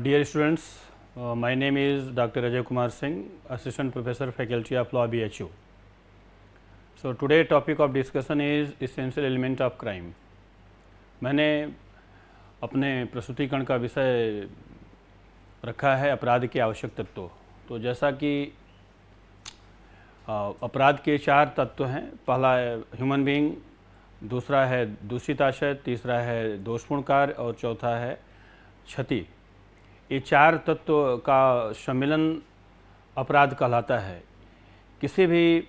dear students my name is doctor Ajay Kumar Singh assistant professor faculty of law B H so today topic of discussion is essential element of crime मैंने अपने प्रस्तुतिकरण का विषय रखा है अपराध के आवश्यक तत्व तो जैसा कि uh, अपराध के चार तत्व हैं पहला ह्यूमन है बीइंग, दूसरा है दूषित आशय तीसरा है दोषपूर्ण कार्य और चौथा है क्षति ये चार तत्व का सम्मिलन अपराध कहलाता है किसी भी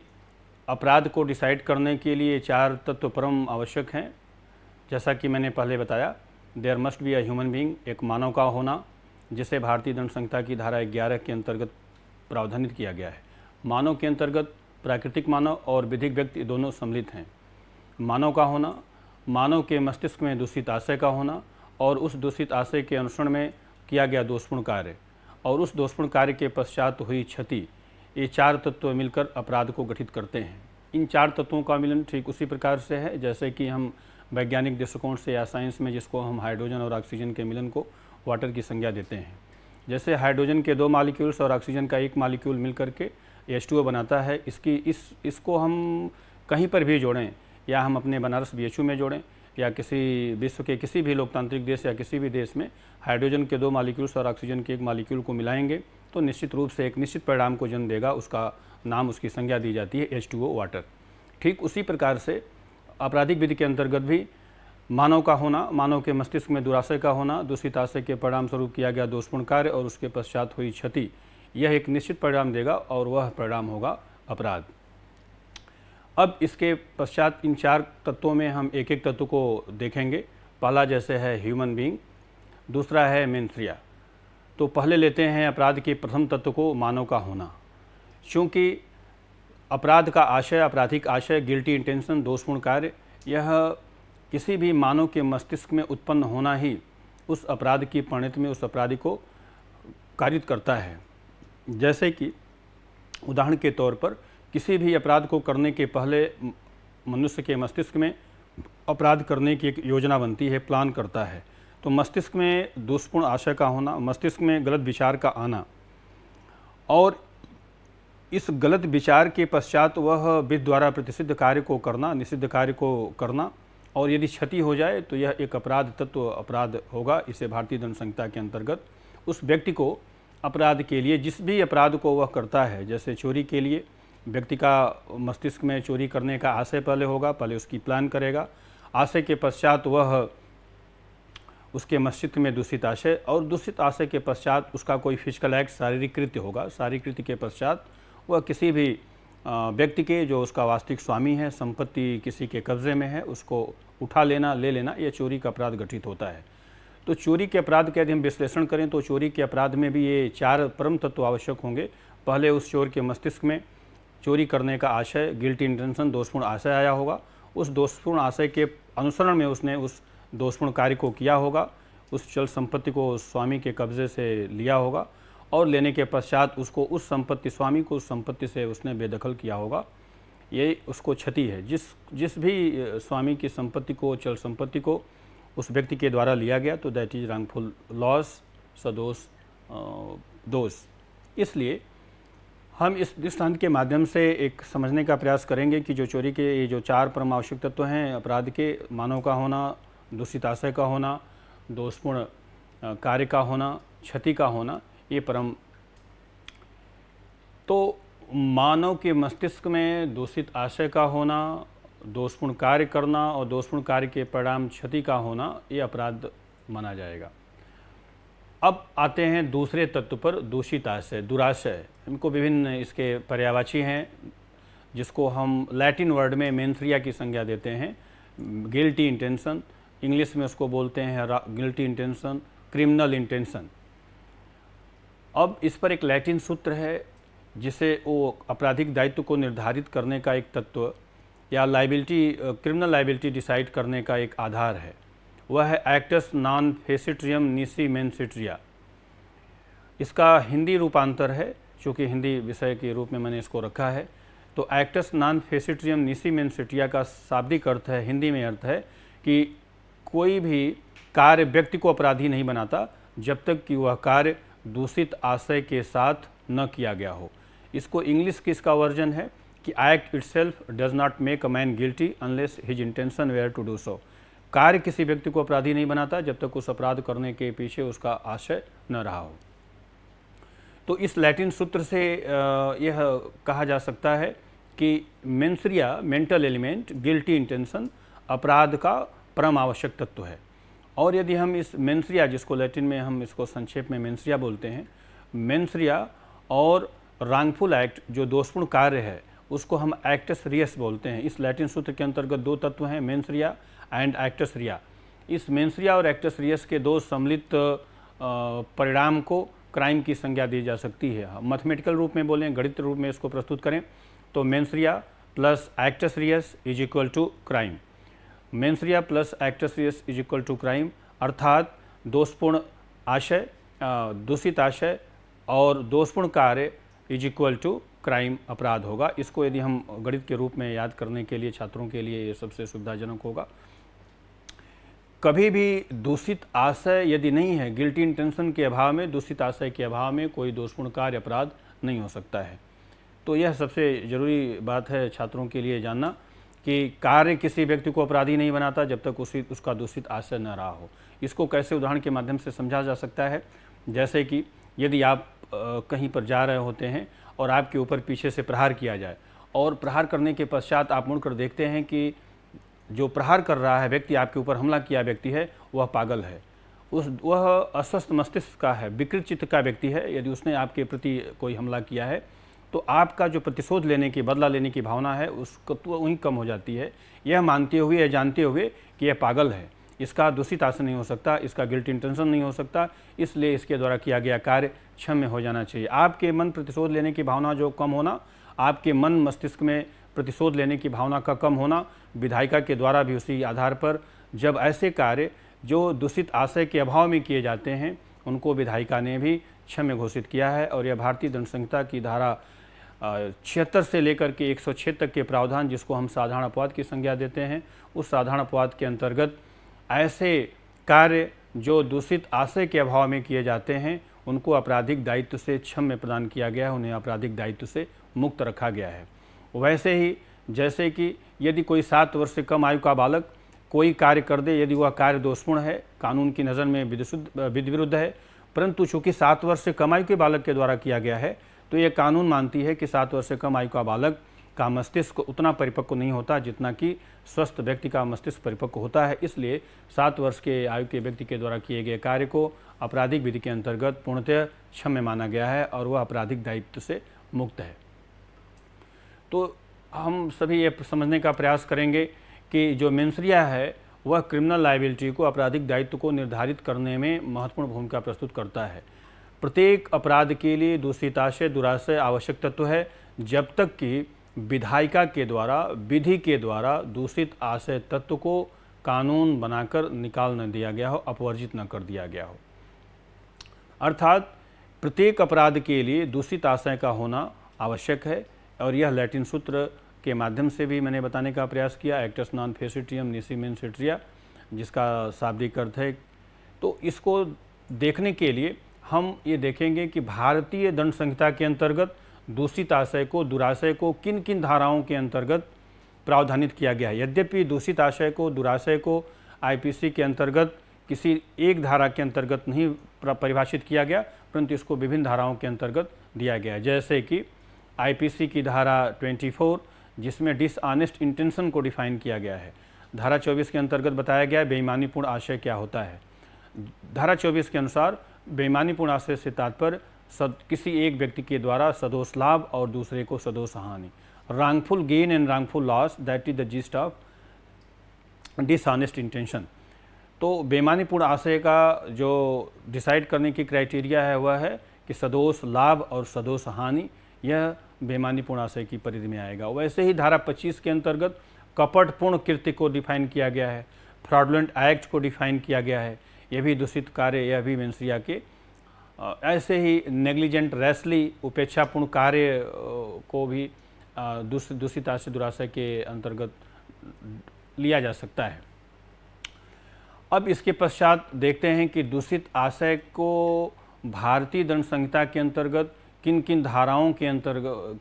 अपराध को डिसाइड करने के लिए चार तत्व परम आवश्यक हैं जैसा कि मैंने पहले बताया there must be a human being एक मानव का होना जिसे भारतीय दंड संहिता की धारा ग्यारह के अंतर्गत प्रावधानित किया गया है मानव के अंतर्गत प्राकृतिक मानव और विधिक व्यक्ति दोनों सम्मिलित हैं मानव का होना मानव के मस्तिष्क में दूषित आशय का होना और उस दूषित आशय के अनुसरण में किया गया दोषपूर्ण कार्य और उस दोषपूर्ण कार्य के पश्चात हुई क्षति ये चार तत्व मिलकर अपराध को गठित करते हैं इन चार तत्वों का मिलन ठीक उसी प्रकार से है जैसे कि हम वैज्ञानिक दृष्टिकोण से या साइंस में जिसको हम हाइड्रोजन और ऑक्सीजन के मिलन को वाटर की संज्ञा देते हैं जैसे हाइड्रोजन के दो मालिक्यूल्स और ऑक्सीजन का एक मालिक्यूल मिल करके एच बनाता है इसकी इस इसको हम कहीं पर भी जोड़ें या हम अपने बनारस बी में जोड़ें या किसी विश्व के किसी भी लोकतांत्रिक देश या किसी भी देश में हाइड्रोजन के दो मालिक्यूल्स और ऑक्सीजन के एक मालिक्यूल को मिलाएंगे तो निश्चित रूप से एक निश्चित परिणाम को जन्म देगा उसका नाम उसकी संज्ञा दी जाती है एच टू वाटर ठीक उसी प्रकार से आपराधिक विधि के अंतर्गत भी मानव का होना मानव के मस्तिष्क में दुराशय का होना दूषित आशय के परिणाम स्वरूप किया गया दोषपूर्ण कार्य और उसके पश्चात हुई क्षति यह एक निश्चित परिणाम देगा और वह परिणाम होगा अपराध अब इसके पश्चात इन चार तत्वों में हम एक एक तत्व को देखेंगे पहला जैसे है ह्यूमन बीइंग दूसरा है मेन्थ्रिया तो पहले लेते हैं अपराध के प्रथम तत्व को मानव का होना क्योंकि अपराध का आशय आपराधिक आशय गिल्टी इंटेंशन दोषपूर्ण कार्य यह किसी भी मानव के मस्तिष्क में उत्पन्न होना ही उस अपराध की परिणति में उस अपराधी को कारित करता है जैसे कि उदाहरण के तौर पर किसी भी अपराध को करने के पहले मनुष्य के मस्तिष्क में अपराध करने की एक योजना बनती है प्लान करता है तो मस्तिष्क में दोषपूर्ण आशय का होना मस्तिष्क में गलत विचार का आना और इस गलत विचार के पश्चात वह विद द्वारा प्रतिषिद्ध कार्य को करना निषिद्ध कार्य को करना और यदि क्षति हो जाए तो यह एक अपराध तत्व अपराध होगा इसे भारतीय दंड संहिता के अंतर्गत उस व्यक्ति को अपराध के लिए जिस भी अपराध को वह करता है जैसे चोरी के लिए व्यक्ति का मस्तिष्क में चोरी करने का आशय पहले होगा पहले उसकी प्लान करेगा आशय के पश्चात वह उसके मस्तिष्क में दूषित आशय और दूषित आशय के पश्चात उसका कोई फिजिकल एक्ट शारीरिक कृत्य होगा शारीरिक कृत्य के पश्चात वह किसी भी व्यक्ति के जो उसका वास्तविक स्वामी है संपत्ति किसी के कब्जे में है उसको उठा लेना ले लेना यह चोरी का अपराध गठित होता है तो चोरी के अपराध के यदि हम विश्लेषण करें तो चोरी के अपराध में भी ये चार परम तत्व आवश्यक होंगे पहले उस चोर के मस्तिष्क में चोरी करने का आशय गिल्टी इंटेंशन दोषपूर्ण आशय आया होगा उस दोषपूर्ण आशय के अनुसरण में उसने उस दोषपूर्ण कार्य को किया होगा उस चल संपत्ति को स्वामी के कब्जे से लिया होगा और लेने के पश्चात उसको उस संपत्ति स्वामी को उस संपत्ति से उसने बेदखल किया होगा ये उसको क्षति है जिस जिस भी स्वामी की संपत्ति को चल संपत्ति को उस व्यक्ति के द्वारा लिया गया तो दैट इज़ रंगफुल लॉस सदोष दोष इसलिए हम इस दृष्टांत के माध्यम से एक समझने का प्रयास करेंगे कि जो चोरी के ये जो चार परम आवश्यक तत्व हैं अपराध के मानव का होना दूषित आशय का होना दोषपूर्ण कार्य का होना क्षति का होना ये परम तो मानव के मस्तिष्क में दूषित आशय का होना दोषपूर्ण कार्य करना और दोषपूर्ण कार्य के परिणाम क्षति का होना ये अपराध माना जाएगा अब आते हैं दूसरे तत्व पर दूषित आशय दुराशय इनको विभिन्न इसके पर्यावाची हैं जिसको हम लैटिन वर्ड में मेन्थ्रिया की संज्ञा देते हैं गिल्टी इंटेंशन इंग्लिश में उसको बोलते हैं गिल्टी इंटेंशन क्रिमिनल इंटेंशन अब इस पर एक लैटिन सूत्र है जिसे वो आपराधिक दायित्व को निर्धारित करने का एक तत्व या लाइबिलिटी क्रिमिनल लाइबिलिटी डिसाइड करने का एक आधार है वह है एक्टस नॉन फेसिट्रियम निसी मेनसिट्रिया इसका हिंदी रूपांतर है चूँकि हिंदी विषय के रूप में मैंने इसको रखा है तो एक्टस नॉन फेसिट्रियम निसी मेनसिट्रिया का शाब्दिक अर्थ है हिंदी में अर्थ है कि कोई भी कार्य व्यक्ति को अपराधी नहीं बनाता जब तक कि वह कार्य दूषित आशय के साथ न किया गया हो इसको इंग्लिश किसका वर्जन है कि act itself does not make a man guilty unless his intention were to do so कार्य किसी व्यक्ति को अपराधी नहीं बनाता जब तक उस अपराध करने के पीछे उसका आशय न रहा हो तो इस लैटिन सूत्र से यह कहा जा सकता है कि mens rea mental element guilty intention अपराध का परम आवश्यक तत्व है और यदि हम इस मेंसरिया जिसको लैटिन में हम इसको संक्षेप में मेंसरिया बोलते हैं मेंसरिया और रॉन्गफुल एक्ट जो दोषपूर्ण कार्य है उसको हम एक्टस रियस बोलते हैं इस लैटिन सूत्र के अंतर्गत दो तत्व हैं मेंसरिया एंड एक्टस रिया इस मेंसरिया और एक्टस रियस के दो सम्मिलित परिणाम को क्राइम की संज्ञा दी जा सकती है मैथमेटिकल रूप में बोलें गणित रूप में इसको प्रस्तुत करें तो mens rea plus actus reus is equal to crime mens rea plus actus reus is equal to crime अर्थात दोषपूर्ण आशय दूषित आशय और दोषपूर्ण कार्य इज इक्वल टू क्राइम अपराध होगा इसको यदि हम गणित के रूप में याद करने के लिए छात्रों के लिए ये सबसे सुविधाजनक होगा कभी भी दूषित आशय यदि नहीं है गिल्टी इंटेंशन के अभाव में दूषित आशय के अभाव में कोई दोषपूर्ण कार्य अपराध नहीं हो सकता है तो यह सबसे जरूरी बात है छात्रों के लिए जानना कि कार्य किसी व्यक्ति को अपराधी नहीं बनाता जब तक उसी उसका दूषित आशय न रहा हो इसको कैसे उदाहरण के माध्यम से समझा जा सकता है जैसे कि यदि आप कहीं पर जा रहे होते हैं और आपके ऊपर पीछे से प्रहार किया जाए और प्रहार करने के पश्चात आप मुड़कर देखते हैं कि जो प्रहार कर रहा है व्यक्ति आपके ऊपर हमला किया व्यक्ति है वह पागल है उस वह अस्वस्थ मस्तिष्क का है विकृत चित्त का व्यक्ति है यदि उसने आपके प्रति कोई हमला किया है तो आपका जो प्रतिशोध लेने की बदला लेने की भावना है उसको तो वहीं कम हो जाती है यह मानते हुए यह जानते हुए कि यह पागल है इसका दूषित आसन नहीं हो सकता इसका गिल्ट इंटेंशन नहीं हो सकता इसलिए इसके द्वारा किया गया कार्य क्षम्य हो जाना चाहिए आपके मन प्रतिशोध लेने की भावना जो कम होना आपके मन मस्तिष्क में प्रतिशोध लेने की भावना का कम होना विधायिका के द्वारा भी उसी आधार पर जब ऐसे कार्य जो दूषित आशय के अभाव में किए जाते हैं उनको विधायिका ने भी क्षम्य घोषित किया है और यह भारतीय दंड संहिता की धारा छिहत्तर से लेकर के 106 तक के प्रावधान जिसको हम साधारण अपवाद की संज्ञा देते हैं उस साधारण अपवाद के अंतर्गत ऐसे कार्य जो दूषित आशय के अभाव में किए जाते हैं उनको आपराधिक दायित्व से क्षम्य प्रदान किया गया है उन्हें आपराधिक दायित्व से मुक्त रखा गया है वैसे ही जैसे कि यदि कोई सात वर्ष से कम आयु का बालक कोई कार्य कर दे यदि वह कार्य दोषपूर्ण है कानून की नज़र में विधि विरुद्ध है परंतु चूंकि सात वर्ष से कम आयु के बालक के द्वारा किया गया है तो ये कानून मानती है कि सात वर्ष से कम आयु का बालक का मस्तिष्क उतना परिपक्व नहीं होता जितना कि स्वस्थ व्यक्ति का मस्तिष्क परिपक्व होता है इसलिए सात वर्ष के आयु के व्यक्ति के द्वारा किए गए कार्य को आपराधिक विधि के अंतर्गत पूर्णतः क्षम्य माना गया है और वह आपराधिक दायित्व से मुक्त है तो हम सभी ये समझने का प्रयास करेंगे कि जो मेन्सरिया है वह क्रिमिनल लाइबिलिटी को आपराधिक दायित्व को निर्धारित करने में महत्वपूर्ण भूमिका प्रस्तुत करता है प्रत्येक अपराध के लिए दूषिताशय दुराशय आवश्यक तत्व है जब तक कि विधायिका के द्वारा विधि के द्वारा दूषित आशय तत्व को कानून बनाकर निकाल न दिया गया हो अपवर्जित न कर दिया गया हो अर्थात प्रत्येक अपराध के लिए दूषित आशय का होना आवश्यक है और यह लैटिन सूत्र के माध्यम से भी मैंने बताने का प्रयास किया एक्टस नॉन फेसिट्रियम निसीमेन सिट्रिया जिसका शाब्दिक अर्थ है तो इसको देखने के लिए हम ये देखेंगे कि भारतीय दंड संहिता के अंतर्गत दूषित आशय को दुराशय को किन किन धाराओं के अंतर्गत प्रावधानित किया गया है यद्यपि दूषित आशय को दुराशय को आईपीसी के अंतर्गत किसी एक धारा के अंतर्गत नहीं परिभाषित किया गया परंतु इसको विभिन्न धाराओं के अंतर्गत दिया गया जैसे कि आईपीसी की धारा 24 जिसमें डिसऑनेस्ट इंटेंशन को डिफाइन किया गया है धारा 24 के अंतर्गत बताया गया है बेईमानीपूर्ण आशय क्या होता है धारा 24 के अनुसार बेईमानीपूर्ण आशय से तात्पर्य सद किसी एक व्यक्ति के द्वारा सदोष लाभ और दूसरे को सदोष हानि wrongful gain and wrongful loss that is the gist of dishonest intention तो बेमानीपूर्ण आशय का जो डिसाइड करने की क्राइटेरिया है वह है कि सदोष लाभ और सदोष हानि यह बेमानीपूर्ण आशय की परिधि में आएगा वैसे ही धारा 25 के अंतर्गत कपटपूर्ण कृत्य को डिफाइन किया गया है फ्रॉडलेंट एक्ट को डिफाइन किया गया है यह भी दूषित कार्य यह भी मेन्सिया के ऐसे ही नेग्लिजेंट रैसली उपेक्षापूर्ण कार्य को भी दूषित आशय दुराशय के अंतर्गत लिया जा सकता है अब इसके पश्चात देखते हैं कि दूषित आशय को भारतीय दंड संहिता के अंतर्गत किन किन धाराओं के अंतर्गत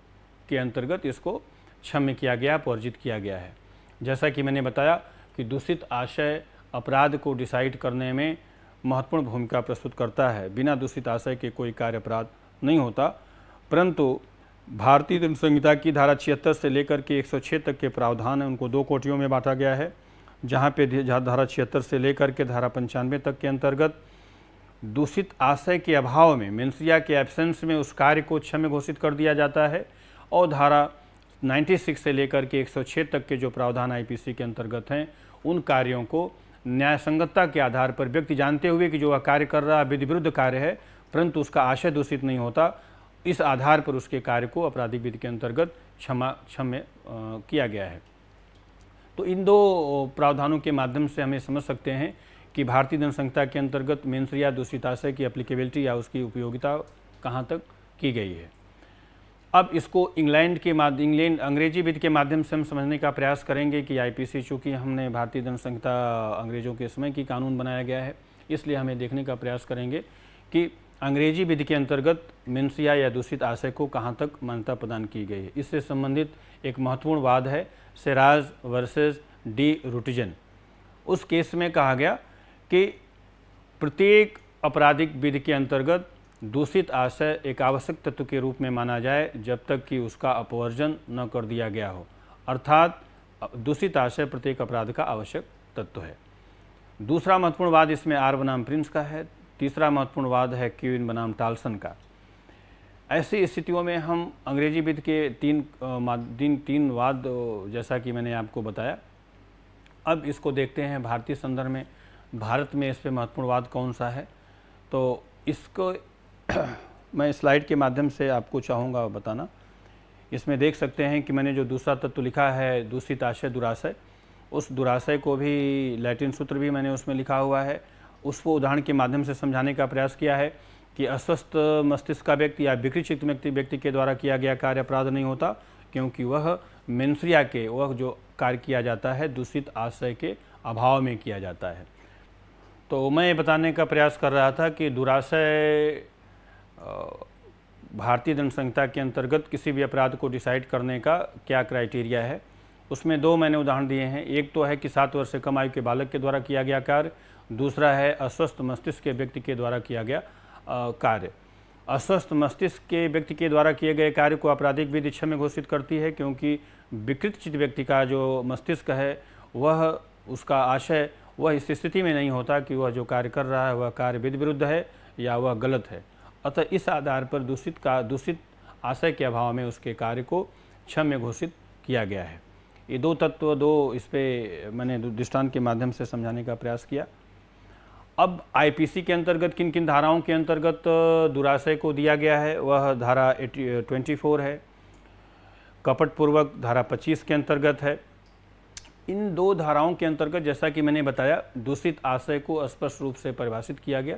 के अंतर्गत इसको क्षम्य किया गया वर्जित किया गया है जैसा कि मैंने बताया कि दूषित आशय अपराध को डिसाइड करने में महत्वपूर्ण भूमिका प्रस्तुत करता है बिना दूषित आशय के कोई कार्य अपराध नहीं होता परंतु भारतीय दंड संहिता की धारा छिहत्तर से लेकर के 106 तक के प्रावधान हैं उनको दो कोटियों में बांटा गया है जहाँ पे धारा छिहत्तर से लेकर के धारा पंचानवे तक के अंतर्गत दूषित आशय के अभाव में मेन्सिया के एब्सेंस में उस कार्य को क्षम्य घोषित कर दिया जाता है और धारा 96 से लेकर के 106 तक के जो प्रावधान आईपीसी के अंतर्गत हैं उन कार्यों को न्याय संगतता के आधार पर व्यक्ति जानते हुए कि जो वह कार्य कर रहा विधि विरुद्ध कार्य है परंतु उसका आशय दूषित नहीं होता इस आधार पर उसके कार्य को आपराधिक विधि के अंतर्गत क्षमा क्षम्य किया गया है तो इन दो प्रावधानों के माध्यम से हमें समझ सकते हैं कि भारतीय जनसंख्या के अंतर्गत मेन्स या दूषित आशय की अप्लीकेबिलिटी या उसकी उपयोगिता कहाँ तक की गई है अब इसको इंग्लैंड के माध्यम इंग्लैंड अंग्रेजी विद के माध्यम से हम समझने का प्रयास करेंगे कि आईपीसी चूँकि हमने भारतीय जनसंख्या अंग्रेजों के समय की कानून बनाया गया है इसलिए हमें देखने का प्रयास करेंगे कि अंग्रेजी विधि के अंतर्गत मिनसिया या दूषित आशय को कहाँ तक मान्यता प्रदान की गई है इससे संबंधित एक महत्वपूर्ण वाद है सेराज वर्सेज डी रूटिजन उस केस में कहा गया कि प्रत्येक आपराधिक विधि के अंतर्गत दूषित आशय एक आवश्यक तत्व के रूप में माना जाए जब तक कि उसका अपवर्जन न कर दिया गया हो अर्थात दूषित आशय प्रत्येक अपराध का आवश्यक तत्व है दूसरा महत्वपूर्ण वाद इसमें आर बनाम प्रिंस का है तीसरा महत्वपूर्ण वाद है क्यून बनाम टालसन का ऐसी स्थितियों में हम अंग्रेजी विद के तीन तीन तीन वाद जैसा कि मैंने आपको बताया अब इसको देखते हैं भारतीय संदर्भ में भारत में इस पर महत्वपूर्ण वाद कौन सा है तो इसको मैं स्लाइड के माध्यम से आपको चाहूँगा बताना इसमें देख सकते हैं कि मैंने जो दूसरा तत्व लिखा है दूषित आशय दुराशय उस दुराशय को भी लैटिन सूत्र भी मैंने उसमें लिखा हुआ है उसको उदाहरण के माध्यम से समझाने का प्रयास किया है कि अस्वस्थ मस्तिष्क का व्यक्ति या विकृत चित्त व्यक्ति के द्वारा किया गया कार्य अपराध नहीं होता क्योंकि वह मेन्सरिया के वह जो कार्य किया जाता है दूषित आशय के अभाव में किया जाता है तो मैं ये बताने का प्रयास कर रहा था कि दुराशय भारतीय दंड संहिता के अंतर्गत किसी भी अपराध को डिसाइड करने का क्या क्राइटेरिया है उसमें दो मैंने उदाहरण दिए हैं एक तो है कि सात वर्ष से कम आयु के बालक के द्वारा किया गया कार्य दूसरा है अस्वस्थ मस्तिष्क के व्यक्ति के द्वारा किया गया कार्य अस्वस्थ मस्तिष्क के व्यक्ति के द्वारा किए गए कार्य को आपराधिक विधि क्षम में घोषित करती है क्योंकि विकृत चित्त व्यक्ति का जो मस्तिष्क है वह उसका आशय वह इस स्थिति में नहीं होता कि वह जो कार्य कर रहा है वह कार्य विधि विरुद्ध है या वह गलत है अतः इस आधार पर दूषित का दूषित आशय के अभाव में उसके कार्य को क्षम्य घोषित किया गया है ये दो तत्व दो इस पर मैंने दृष्टांत के माध्यम से समझाने का प्रयास किया अब आईपीसी के अंतर्गत किन किन धाराओं के अंतर्गत दुराशय को दिया गया है वह धारा ट्वेंटी फोर है कपटपूर्वक धारा पच्चीस के अंतर्गत है इन दो धाराओं के अंतर्गत जैसा कि मैंने बताया दूषित आशय को स्पष्ट रूप से परिभाषित किया गया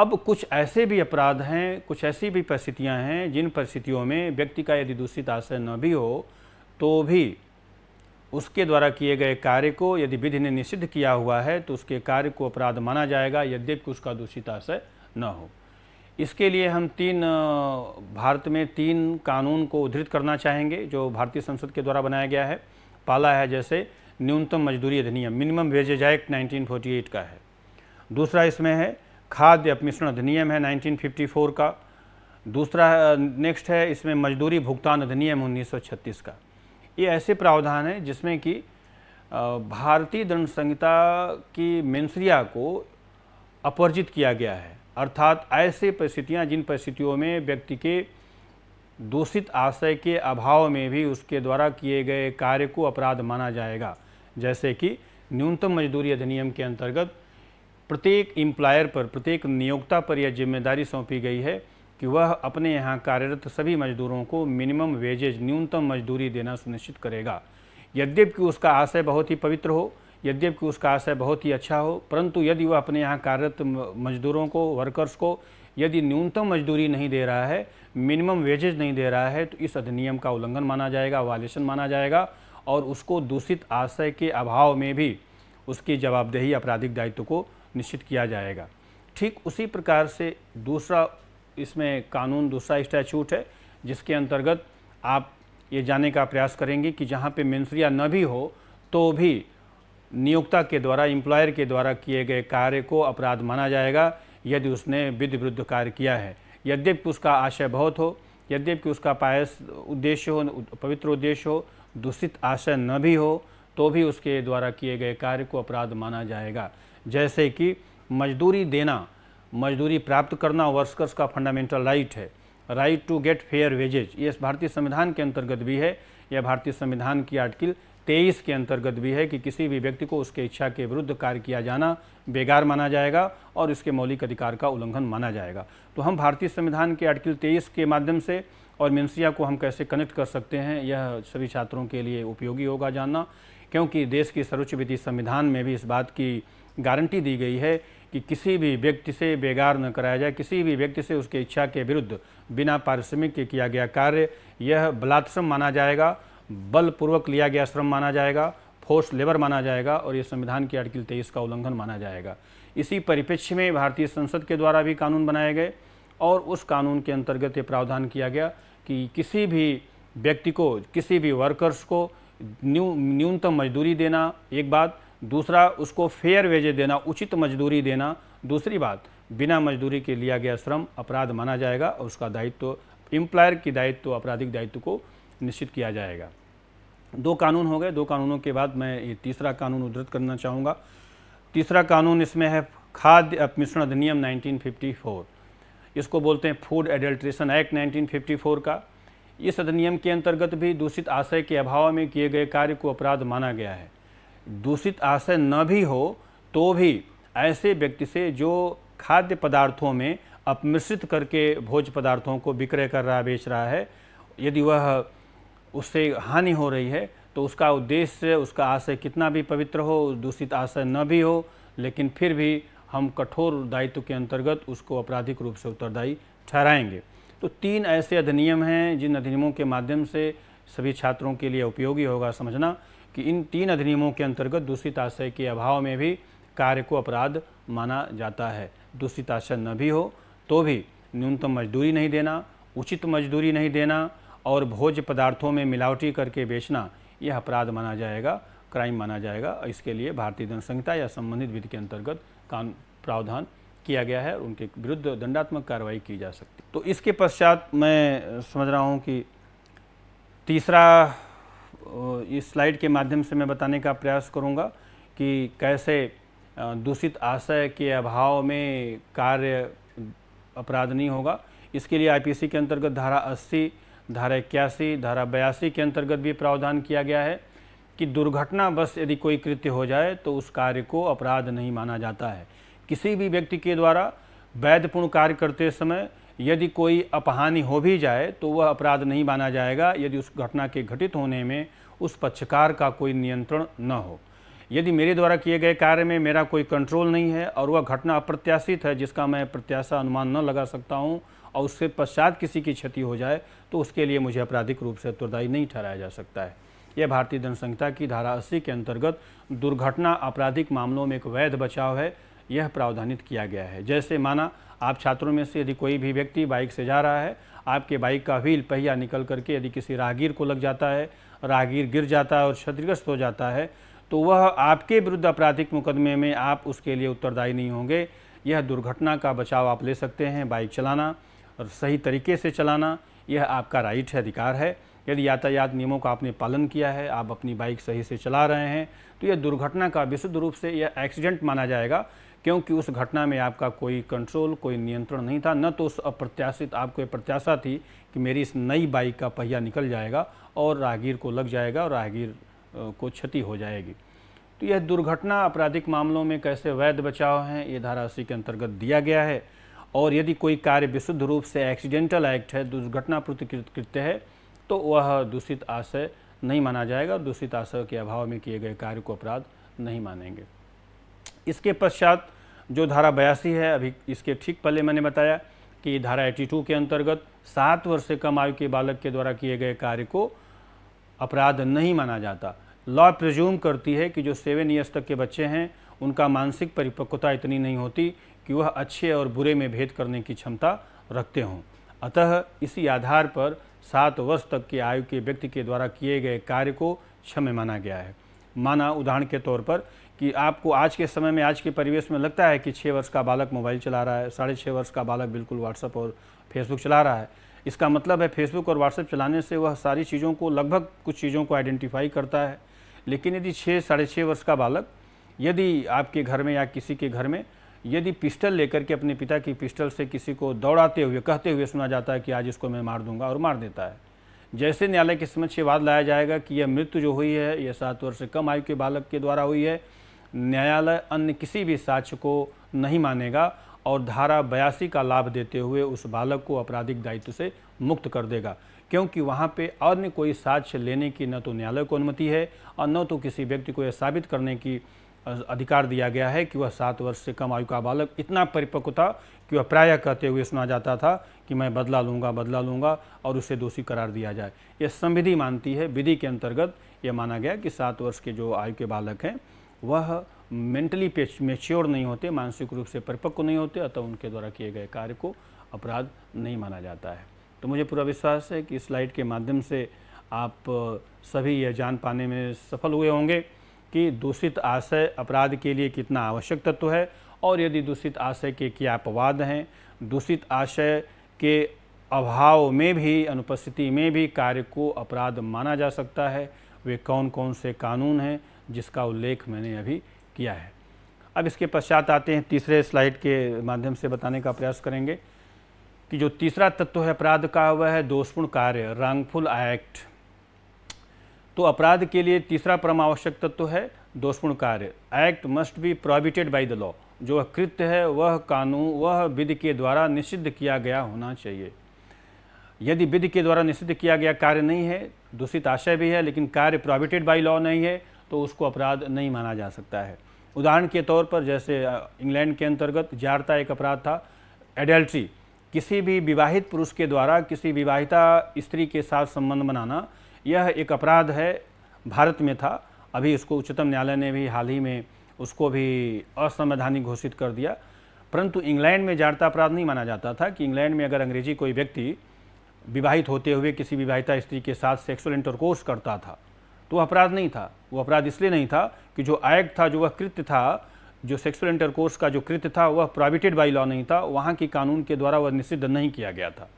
अब कुछ ऐसे भी अपराध हैं कुछ ऐसी भी परिस्थितियां हैं जिन परिस्थितियों में व्यक्ति का यदि दूषित आशय न भी हो तो भी उसके द्वारा किए गए कार्य को यदि विधि ने निषिद्ध किया हुआ है तो उसके कार्य को अपराध माना जाएगा यद्यपि उसका दूषित आशय न हो इसके लिए हम तीन भारत में तीन कानून को उद्धृत करना चाहेंगे जो भारतीय संसद के द्वारा बनाया गया है पाला है जैसे न्यूनतम मजदूरी अधिनियम मिनिमम वेजेज एक्ट नाइनटीन का है दूसरा इसमें है खाद्य अपमिश्रण अधिनियम है 1954 का दूसरा नेक्स्ट है इसमें मजदूरी भुगतान अधिनियम 1936 का ये ऐसे प्रावधान हैं जिसमें कि भारतीय दंड संहिता की मिनसरिया को अपर्जित किया गया है अर्थात ऐसे परिस्थितियाँ जिन परिस्थितियों में व्यक्ति के दूषित आशय के अभाव में भी उसके द्वारा किए गए कार्य को अपराध माना जाएगा जैसे कि न्यूनतम मजदूरी अधिनियम के अंतर्गत प्रत्येक इम्प्लायर पर प्रत्येक नियोक्ता पर यह जिम्मेदारी सौंपी गई है कि वह अपने यहाँ कार्यरत सभी मजदूरों को मिनिमम वेजेज न्यूनतम मजदूरी देना सुनिश्चित करेगा यद्यप कि उसका आशय बहुत ही पवित्र हो यद्यप कि उसका आशय बहुत ही अच्छा हो परंतु यदि वह अपने यहाँ कार्यरत मजदूरों को वर्कर्स को यदि न्यूनतम मजदूरी नहीं दे रहा है मिनिमम वेजेज नहीं दे रहा है तो इस अधिनियम का उल्लंघन माना जाएगा वायलेशन माना जाएगा और उसको दूषित आशय के अभाव में भी उसकी जवाबदेही आपराधिक दायित्व को निश्चित किया जाएगा ठीक उसी प्रकार से दूसरा इसमें कानून दूसरा स्टैचूट है जिसके अंतर्गत आप ये जाने का प्रयास करेंगे कि जहाँ पे मिन्सरिया न भी हो तो भी नियोक्ता के द्वारा एम्प्लॉयर के द्वारा किए गए कार्य को अपराध माना जाएगा यदि उसने विधि विरुद्ध कार्य किया है यद्यपि उसका आशय बहुत हो यद्यपि उसका पायस उद्देश्य हो पवित्र उद्देश्य हो दूषित आशय न भी हो तो भी उसके द्वारा किए गए कार्य को अपराध माना जाएगा जैसे कि मजदूरी देना मजदूरी प्राप्त करना वर्कर्स का फंडामेंटल राइट है right to get fair wages ये भारतीय संविधान के अंतर्गत भी है यह भारतीय संविधान की आर्टिकल तेईस के अंतर्गत भी है कि किसी भी व्यक्ति को उसके इच्छा के विरुद्ध कार्य किया जाना बेगार माना जाएगा और इसके मौलिक अधिकार का उल्लंघन माना जाएगा तो हम भारतीय संविधान के आर्टिकल तेईस के माध्यम से और मिनसिया को हम कैसे कनेक्ट कर सकते हैं यह सभी छात्रों के लिए उपयोगी होगा जानना क्योंकि देश की सर्वोच्च विधि संविधान में भी इस बात की गारंटी दी गई है कि किसी भी व्यक्ति से बेगार न कराया जाए किसी भी व्यक्ति से उसके इच्छा के विरुद्ध बिना पारिश्रमिक के किया गया कार्य यह बलात्सम माना जाएगा बलपूर्वक लिया गया श्रम माना जाएगा फोर्स लेबर माना जाएगा और ये संविधान के आर्टिकल तेईस का उल्लंघन माना जाएगा इसी परिप्रेक्ष्य में भारतीय संसद के द्वारा भी कानून बनाए गए और उस कानून के अंतर्गत ये प्रावधान किया गया कि किसी भी व्यक्ति को किसी भी वर्कर्स को न्यू न्यूनतम मजदूरी देना एक बात दूसरा उसको फेयर वेजे देना उचित मजदूरी देना दूसरी बात बिना मजदूरी के लिया गया श्रम अपराध माना जाएगा और उसका दायित्व तो, एम्प्लॉयर की दायित्व तो, आपराधिक दायित्व तो को निश्चित किया जाएगा दो कानून हो गए दो कानूनों के बाद मैं ये तीसरा कानून उद्धृत करना चाहूँगा तीसरा कानून इसमें है खाद्य मिश्रण अधिनियम 1954 इसको बोलते हैं फूड एडल्ट्रेशन एक्ट 1954 का इस अधिनियम के अंतर्गत भी दूषित आशय के अभाव में किए गए कार्य को अपराध माना गया है दूषित आशय न भी हो तो भी ऐसे व्यक्ति से जो खाद्य पदार्थों में अपमिश्रित करके भोज पदार्थों को विक्रय कर रहा बेच रहा है यदि वह उससे हानि हो रही है तो उसका उद्देश्य उसका आशय कितना भी पवित्र हो दूषित आशय न भी हो लेकिन फिर भी हम कठोर दायित्व के अंतर्गत उसको आपराधिक रूप से उत्तरदायी ठहराएंगे तो तीन ऐसे अधिनियम हैं जिन अधिनियमों के माध्यम से सभी छात्रों के लिए उपयोगी होगा समझना कि इन तीन अधिनियमों के अंतर्गत दूषित आशय के अभाव में भी कार्य को अपराध माना जाता है दूषित आशय न भी हो तो भी न्यूनतम मजदूरी नहीं देना उचित मजदूरी नहीं देना और भोज पदार्थों में मिलावटी करके बेचना यह अपराध माना जाएगा क्राइम माना जाएगा इसके लिए भारतीय दंड संहिता या संबंधित विधि के अंतर्गत कानून प्रावधान किया गया है और उनके विरुद्ध दंडात्मक कार्रवाई की जा सकती तो इसके पश्चात मैं समझ रहा हूँ कि तीसरा इस स्लाइड के माध्यम से मैं बताने का प्रयास करूँगा कि कैसे दूषित आशय के अभाव में कार्य अपराध नहीं होगा इसके लिए आईपीसी के अंतर्गत धारा धारा इक्यासी धारा बयासी के अंतर्गत भी प्रावधान किया गया है कि दुर्घटना बस यदि कोई कृत्य हो जाए तो उस कार्य को अपराध नहीं माना जाता है किसी भी व्यक्ति के द्वारा वैधपूर्ण कार्य करते समय यदि कोई अपहानि हो भी जाए तो वह अपराध नहीं माना जाएगा यदि उस घटना के घटित होने में उस पक्षकार का कोई नियंत्रण न हो यदि मेरे द्वारा किए गए कार्य में मेरा कोई कंट्रोल नहीं है और वह घटना अप्रत्याशित है जिसका मैं प्रत्याशा अनुमान न लगा सकता हूँ और उससे पश्चात किसी की क्षति हो जाए तो उसके लिए मुझे आपराधिक रूप से उत्तरदायी नहीं ठहराया जा सकता है यह भारतीय दंड की धारा अस्सी के अंतर्गत दुर्घटना आपराधिक मामलों में एक वैध बचाव है यह प्रावधानित किया गया है जैसे माना आप छात्रों में से यदि कोई भी व्यक्ति बाइक से जा रहा है आपके बाइक का व्हील पहिया निकल करके यदि किसी राहगीर को लग जाता है राहगीर गिर जाता है और क्षतिग्रस्त हो जाता है तो वह आपके विरुद्ध आपराधिक मुकदमे में आप उसके लिए उत्तरदायी नहीं होंगे यह दुर्घटना का बचाव आप ले सकते हैं बाइक चलाना और सही तरीके से चलाना यह आपका राइट है अधिकार है यदि यातायात नियमों का आपने पालन किया है आप अपनी बाइक सही से चला रहे हैं तो यह दुर्घटना का विशुद्ध रूप से यह एक्सीडेंट माना जाएगा क्योंकि उस घटना में आपका कोई कंट्रोल कोई नियंत्रण नहीं था न तो उस अप्रत्याशित आपको प्रत्याशा थी कि मेरी इस नई बाइक का पहिया निकल जाएगा और राहगीर को लग जाएगा और राहगीर को क्षति हो जाएगी तो यह दुर्घटना आपराधिक मामलों में कैसे वैध बचाव हैं ये धारा अस्सी के अंतर्गत दिया गया है और यदि कोई कार्य विशुद्ध रूप से एक्सीडेंटल एक्ट है दुर्घटना प्रतिकृत कृत्य है तो वह दूषित आशय नहीं माना जाएगा दूषित आशय के अभाव में किए गए कार्य को अपराध नहीं मानेंगे इसके पश्चात जो धारा बयासी है अभी इसके ठीक पहले मैंने बताया कि धारा टू के अंतर्गत सात वर्ष से कम आयु के बालक के द्वारा किए गए कार्य को अपराध नहीं माना जाता लॉ प्रज्यूम करती है कि जो सेवन ईयर्स तक के बच्चे हैं उनका मानसिक परिपक्वता इतनी नहीं होती कि वह अच्छे और बुरे में भेद करने की क्षमता रखते हों अतः इसी आधार पर सात वर्ष तक की आयु के व्यक्ति के द्वारा किए गए कार्य को क्षम्य माना गया है माना उदाहरण के तौर पर कि आपको आज के समय में आज के परिवेश में लगता है कि छः वर्ष का बालक मोबाइल चला रहा है साढ़े छः वर्ष का बालक बिल्कुल व्हाट्सअप और फेसबुक चला रहा है इसका मतलब है फेसबुक और व्हाट्सएप चलाने से वह सारी चीज़ों को लगभग कुछ चीज़ों को आइडेंटिफाई करता है लेकिन यदि छः साढ़े छः वर्ष का बालक यदि आपके घर में या किसी के घर में यदि पिस्टल लेकर के अपने पिता की पिस्टल से किसी को दौड़ाते हुए कहते हुए सुना जाता है कि आज इसको मैं मार दूंगा और मार देता है जैसे न्यायालय के समक्ष ये वाद लाया जाएगा कि यह मृत्यु जो हुई है यह सात वर्ष से कम आयु के बालक के द्वारा हुई है न्यायालय अन्य किसी भी साक्ष्य को नहीं मानेगा और धारा बयासी का लाभ देते हुए उस बालक को आपराधिक दायित्व से मुक्त कर देगा क्योंकि वहाँ पे अन्य कोई साक्ष्य लेने की न तो न्यायालय को अनुमति है और न तो किसी व्यक्ति को यह साबित करने की अधिकार दिया गया है कि वह सात वर्ष से कम आयु का बालक इतना परिपक्व था कि वह प्रायः कहते हुए सुना जाता था कि मैं बदला लूँगा बदला लूँगा और उसे दोषी करार दिया जाए यह संविधि मानती है विधि के अंतर्गत यह माना गया कि सात वर्ष के जो आयु के बालक हैं वह मेंटली मेच्योर नहीं होते मानसिक रूप से परिपक्व नहीं होते अतः उनके द्वारा किए गए कार्य को अपराध नहीं माना जाता है तो मुझे पूरा विश्वास है कि इस स्लाइड के माध्यम से आप सभी यह जान पाने में सफल हुए होंगे कि दूषित आशय अपराध के लिए कितना आवश्यक तत्व है और यदि दूषित आशय के क्या अपवाद हैं दूषित आशय के अभाव में भी अनुपस्थिति में भी कार्य को अपराध माना जा सकता है वे कौन कौन से कानून हैं जिसका उल्लेख मैंने अभी किया है अब इसके पश्चात आते हैं तीसरे स्लाइड के माध्यम से बताने का प्रयास करेंगे कि जो तीसरा तत्व है अपराध का वह है दोषपूर्ण कार्य रंगफुल एक्ट तो अपराध के लिए तीसरा परमावश्यक तत्व है दोषपूर्ण कार्य act must be prohibited by the law जो कृत्य है वह कानून वह विधि के द्वारा निषिद्ध किया गया होना चाहिए यदि विधि के द्वारा निषिद्ध किया गया कार्य नहीं है दूषित आशय भी है लेकिन कार्य प्रोहिबिटेड बाई लॉ नहीं है तो उसको अपराध नहीं माना जा सकता है उदाहरण के तौर पर जैसे इंग्लैंड के अंतर्गत जारता एक अपराध था एडल्ट्री किसी भी विवाहित पुरुष के द्वारा किसी विवाहिता स्त्री के साथ संबंध बनाना यह एक अपराध है भारत में था अभी इसको उच्चतम न्यायालय ने भी हाल ही में उसको भी असंवैधानिक घोषित कर दिया परंतु इंग्लैंड में जाड़ता अपराध नहीं माना जाता था कि इंग्लैंड में अगर अंग्रेजी कोई व्यक्ति विवाहित होते हुए किसी विवाहिता स्त्री के साथ सेक्सुअल इंटरकोर्स करता था तो वह अपराध नहीं था वो अपराध इसलिए नहीं था कि जो एक्ट था जो वह कृत्य था जो सेक्सुअल इंटरकोर्स का जो कृत्य था वह प्राइवेटेड बाई लॉ नहीं था वहाँ के कानून के द्वारा वह निषिद्ध नहीं किया गया था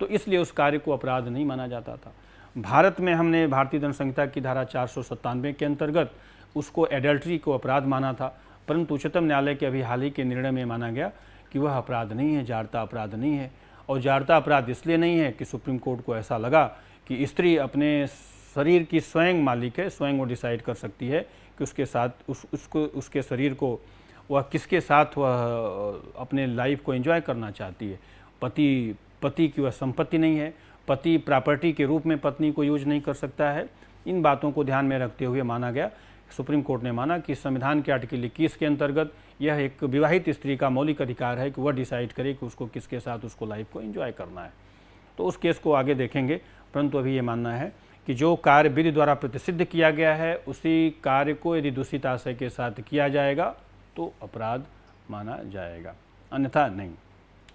तो इसलिए उस कार्य को अपराध नहीं माना जाता था भारत में हमने भारतीय दंड संहिता की धारा चार के अंतर्गत उसको एडल्ट्री को अपराध माना था परंतु उच्चतम न्यायालय के अभी हाल ही के निर्णय में माना गया कि वह अपराध नहीं है जारता अपराध नहीं है और जारता अपराध इसलिए नहीं है कि सुप्रीम कोर्ट को ऐसा लगा कि स्त्री अपने शरीर की स्वयं मालिक है स्वयं वो डिसाइड कर सकती है कि उसके साथ उस उसको उसके शरीर को वह किसके साथ वह अपने लाइफ को एंजॉय करना चाहती है पति पति की वह संपत्ति नहीं है पति प्रॉपर्टी के रूप में पत्नी को यूज नहीं कर सकता है इन बातों को ध्यान में रखते हुए माना गया सुप्रीम कोर्ट ने माना कि संविधान के आर्टिकल इक्कीस के अंतर्गत यह एक विवाहित स्त्री का मौलिक अधिकार है कि वह डिसाइड करे कि उसको किसके साथ उसको लाइफ को एंजॉय करना है तो उस केस को आगे देखेंगे परंतु अभी ये मानना है कि जो कार्य विधि द्वारा प्रतिसिद्ध किया गया है उसी कार्य को यदि दूषित आशय के साथ किया जाएगा तो अपराध माना जाएगा अन्यथा नहीं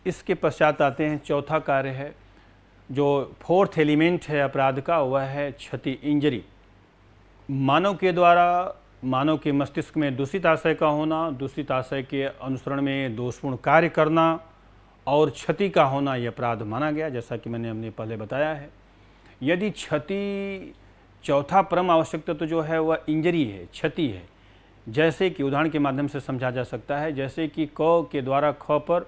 इसके पश्चात आते हैं चौथा कार्य है जो फोर्थ एलिमेंट है अपराध का वह है क्षति इंजरी मानव के द्वारा मानव के मस्तिष्क में दूषित आशय का होना दूषित आशय के अनुसरण में दोषपूर्ण कार्य करना और क्षति का होना यह अपराध माना गया जैसा कि मैंने हमने पहले बताया है यदि क्षति चौथा परम आवश्यकता तो जो है वह इंजरी है क्षति है जैसे कि उदाहरण के माध्यम से समझा जा सकता है जैसे कि क के द्वारा ख पर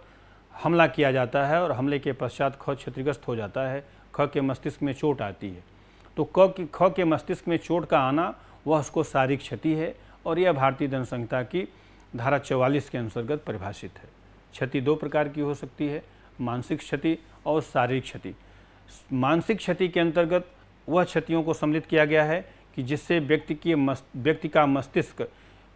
हमला किया जाता है और हमले के पश्चात ख क्षतिग्रस्त हो जाता है ख के मस्तिष्क में चोट आती है तो क की ख के मस्तिष्क में चोट का आना वह उसको शारीरिक क्षति है और यह भारतीय दंड संहिता की धारा चौवालीस के अंतर्गत परिभाषित है क्षति दो प्रकार की हो सकती है मानसिक क्षति और शारीरिक क्षति मानसिक क्षति के अंतर्गत वह क्षतियों को सम्मिलित किया गया है कि जिससे व्यक्ति की व्यक्ति का मस्तिष्क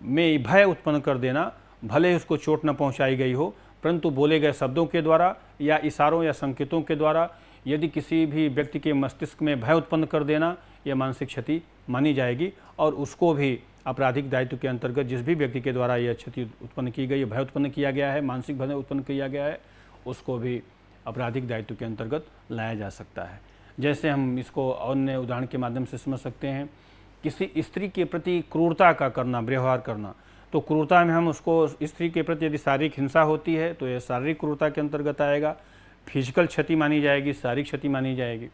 में भय उत्पन्न कर देना भले ही उसको चोट न पहुंचाई गई हो परंतु बोले गए शब्दों के द्वारा या इशारों या संकेतों के द्वारा यदि किसी भी व्यक्ति के मस्तिष्क में भय उत्पन्न कर देना यह मानसिक क्षति मानी जाएगी और उसको भी आपराधिक दायित्व के अंतर्गत जिस भी व्यक्ति के द्वारा यह क्षति उत्पन्न की गई भय उत्पन्न किया गया है मानसिक भय उत्पन्न किया गया है उसको भी आपराधिक दायित्व के अंतर्गत लाया जा सकता है जैसे हम इसको अन्य उदाहरण के माध्यम से समझ सकते हैं किसी स्त्री के प्रति क्रूरता का करना व्यवहार करना तो क्रूरता में हम उसको स्त्री के प्रति यदि शारीरिक हिंसा होती है तो यह शारीरिक क्रूरता के अंतर्गत आएगा फिजिकल क्षति मानी जाएगी शारीरिक क्षति मानी जाएगी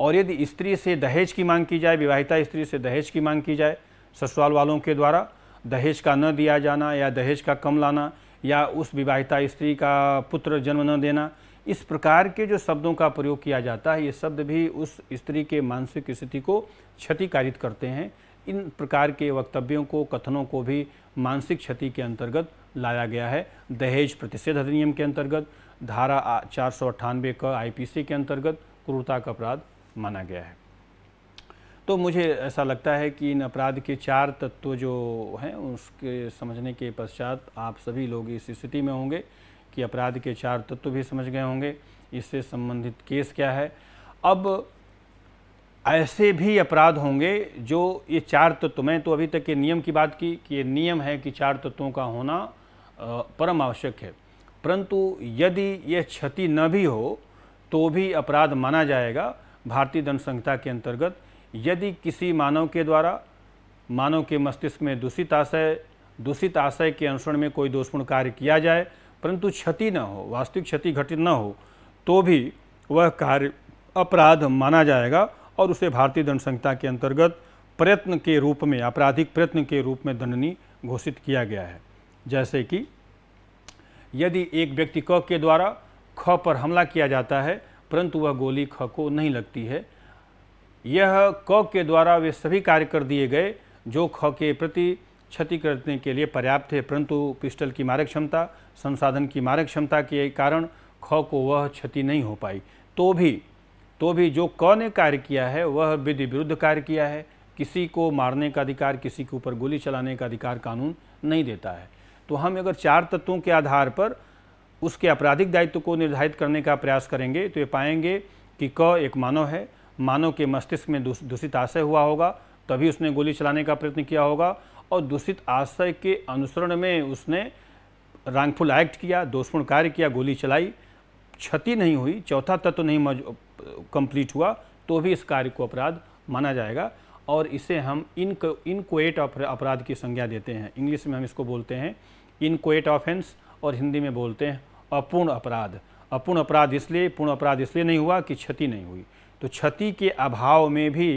और यदि स्त्री से दहेज की मांग की जाए विवाहिता स्त्री से दहेज की मांग की जाए ससुराल वालों के द्वारा दहेज का न दिया जाना या दहेज का कम लाना या उस विवाहिता स्त्री का पुत्र जन्म न देना इस प्रकार के जो शब्दों का प्रयोग किया जाता है ये शब्द भी उस स्त्री के मानसिक स्थिति को क्षतिकारित करते हैं इन प्रकार के वक्तव्यों को कथनों को भी मानसिक क्षति के अंतर्गत लाया गया है दहेज प्रतिषेध अधिनियम के अंतर्गत धारा चार सौ अट्ठानबे का आई के अंतर्गत क्रूरता का अपराध माना गया है तो मुझे ऐसा लगता है कि इन अपराध के चार तत्व जो हैं उसके समझने के पश्चात आप सभी लोग इस स्थिति में होंगे कि अपराध के चार तत्व भी समझ गए होंगे इससे संबंधित केस क्या है अब ऐसे भी अपराध होंगे जो ये चार तत्व तो मैं तो अभी तक ये नियम की बात की कि ये नियम है कि चार तत्वों का होना परम आवश्यक है परंतु यदि यह क्षति न भी हो तो भी अपराध माना जाएगा भारतीय दंड संहिता के अंतर्गत यदि किसी मानव के द्वारा मानव के मस्तिष्क में दूषित आशय दूषित आशय के अनुसरण में कोई दोषपूर्ण कार्य किया जाए परंतु क्षति न हो वास्तविक क्षति घटित न हो तो भी वह कार्य अपराध माना जाएगा और उसे भारतीय दंड संहिता के अंतर्गत प्रयत्न के रूप में आपराधिक प्रयत्न के रूप में दंडनीय घोषित किया गया है जैसे कि यदि एक व्यक्ति क के द्वारा ख पर हमला किया जाता है परंतु वह गोली ख को नहीं लगती है यह क के द्वारा वे सभी कार्य कर दिए गए जो ख के प्रति क्षति करने के लिए पर्याप्त है परंतु पिस्टल की मारक क्षमता संसाधन की मारक क्षमता के कारण ख को वह क्षति नहीं हो पाई तो भी तो भी जो क ने कार्य किया है वह विधि विरुद्ध कार्य किया है किसी को मारने का अधिकार किसी के ऊपर गोली चलाने का अधिकार कानून नहीं देता है तो हम अगर चार तत्वों के आधार पर उसके आपराधिक दायित्व को निर्धारित करने का प्रयास करेंगे तो ये पाएंगे कि क एक मानव है मानव के मस्तिष्क में दूषित आशय हुआ होगा तभी उसने गोली चलाने का प्रयत्न किया होगा और दूषित आशय के अनुसरण में उसने रैंकफुल एक्ट किया दोषपूर्ण कार्य किया गोली चलाई क्षति नहीं हुई चौथा तत्व तो नहीं कंप्लीट हुआ तो भी इस कार्य को अपराध माना जाएगा और इसे हम इन इनकोएट अपराध की संज्ञा देते हैं इंग्लिश में हम इसको बोलते हैं इनकोएट ऑफेंस और हिंदी में बोलते हैं अपूर्ण अपराध अपूर्ण अपराध इसलिए पूर्ण अपराध इसलिए नहीं हुआ कि क्षति नहीं हुई तो क्षति के अभाव में भी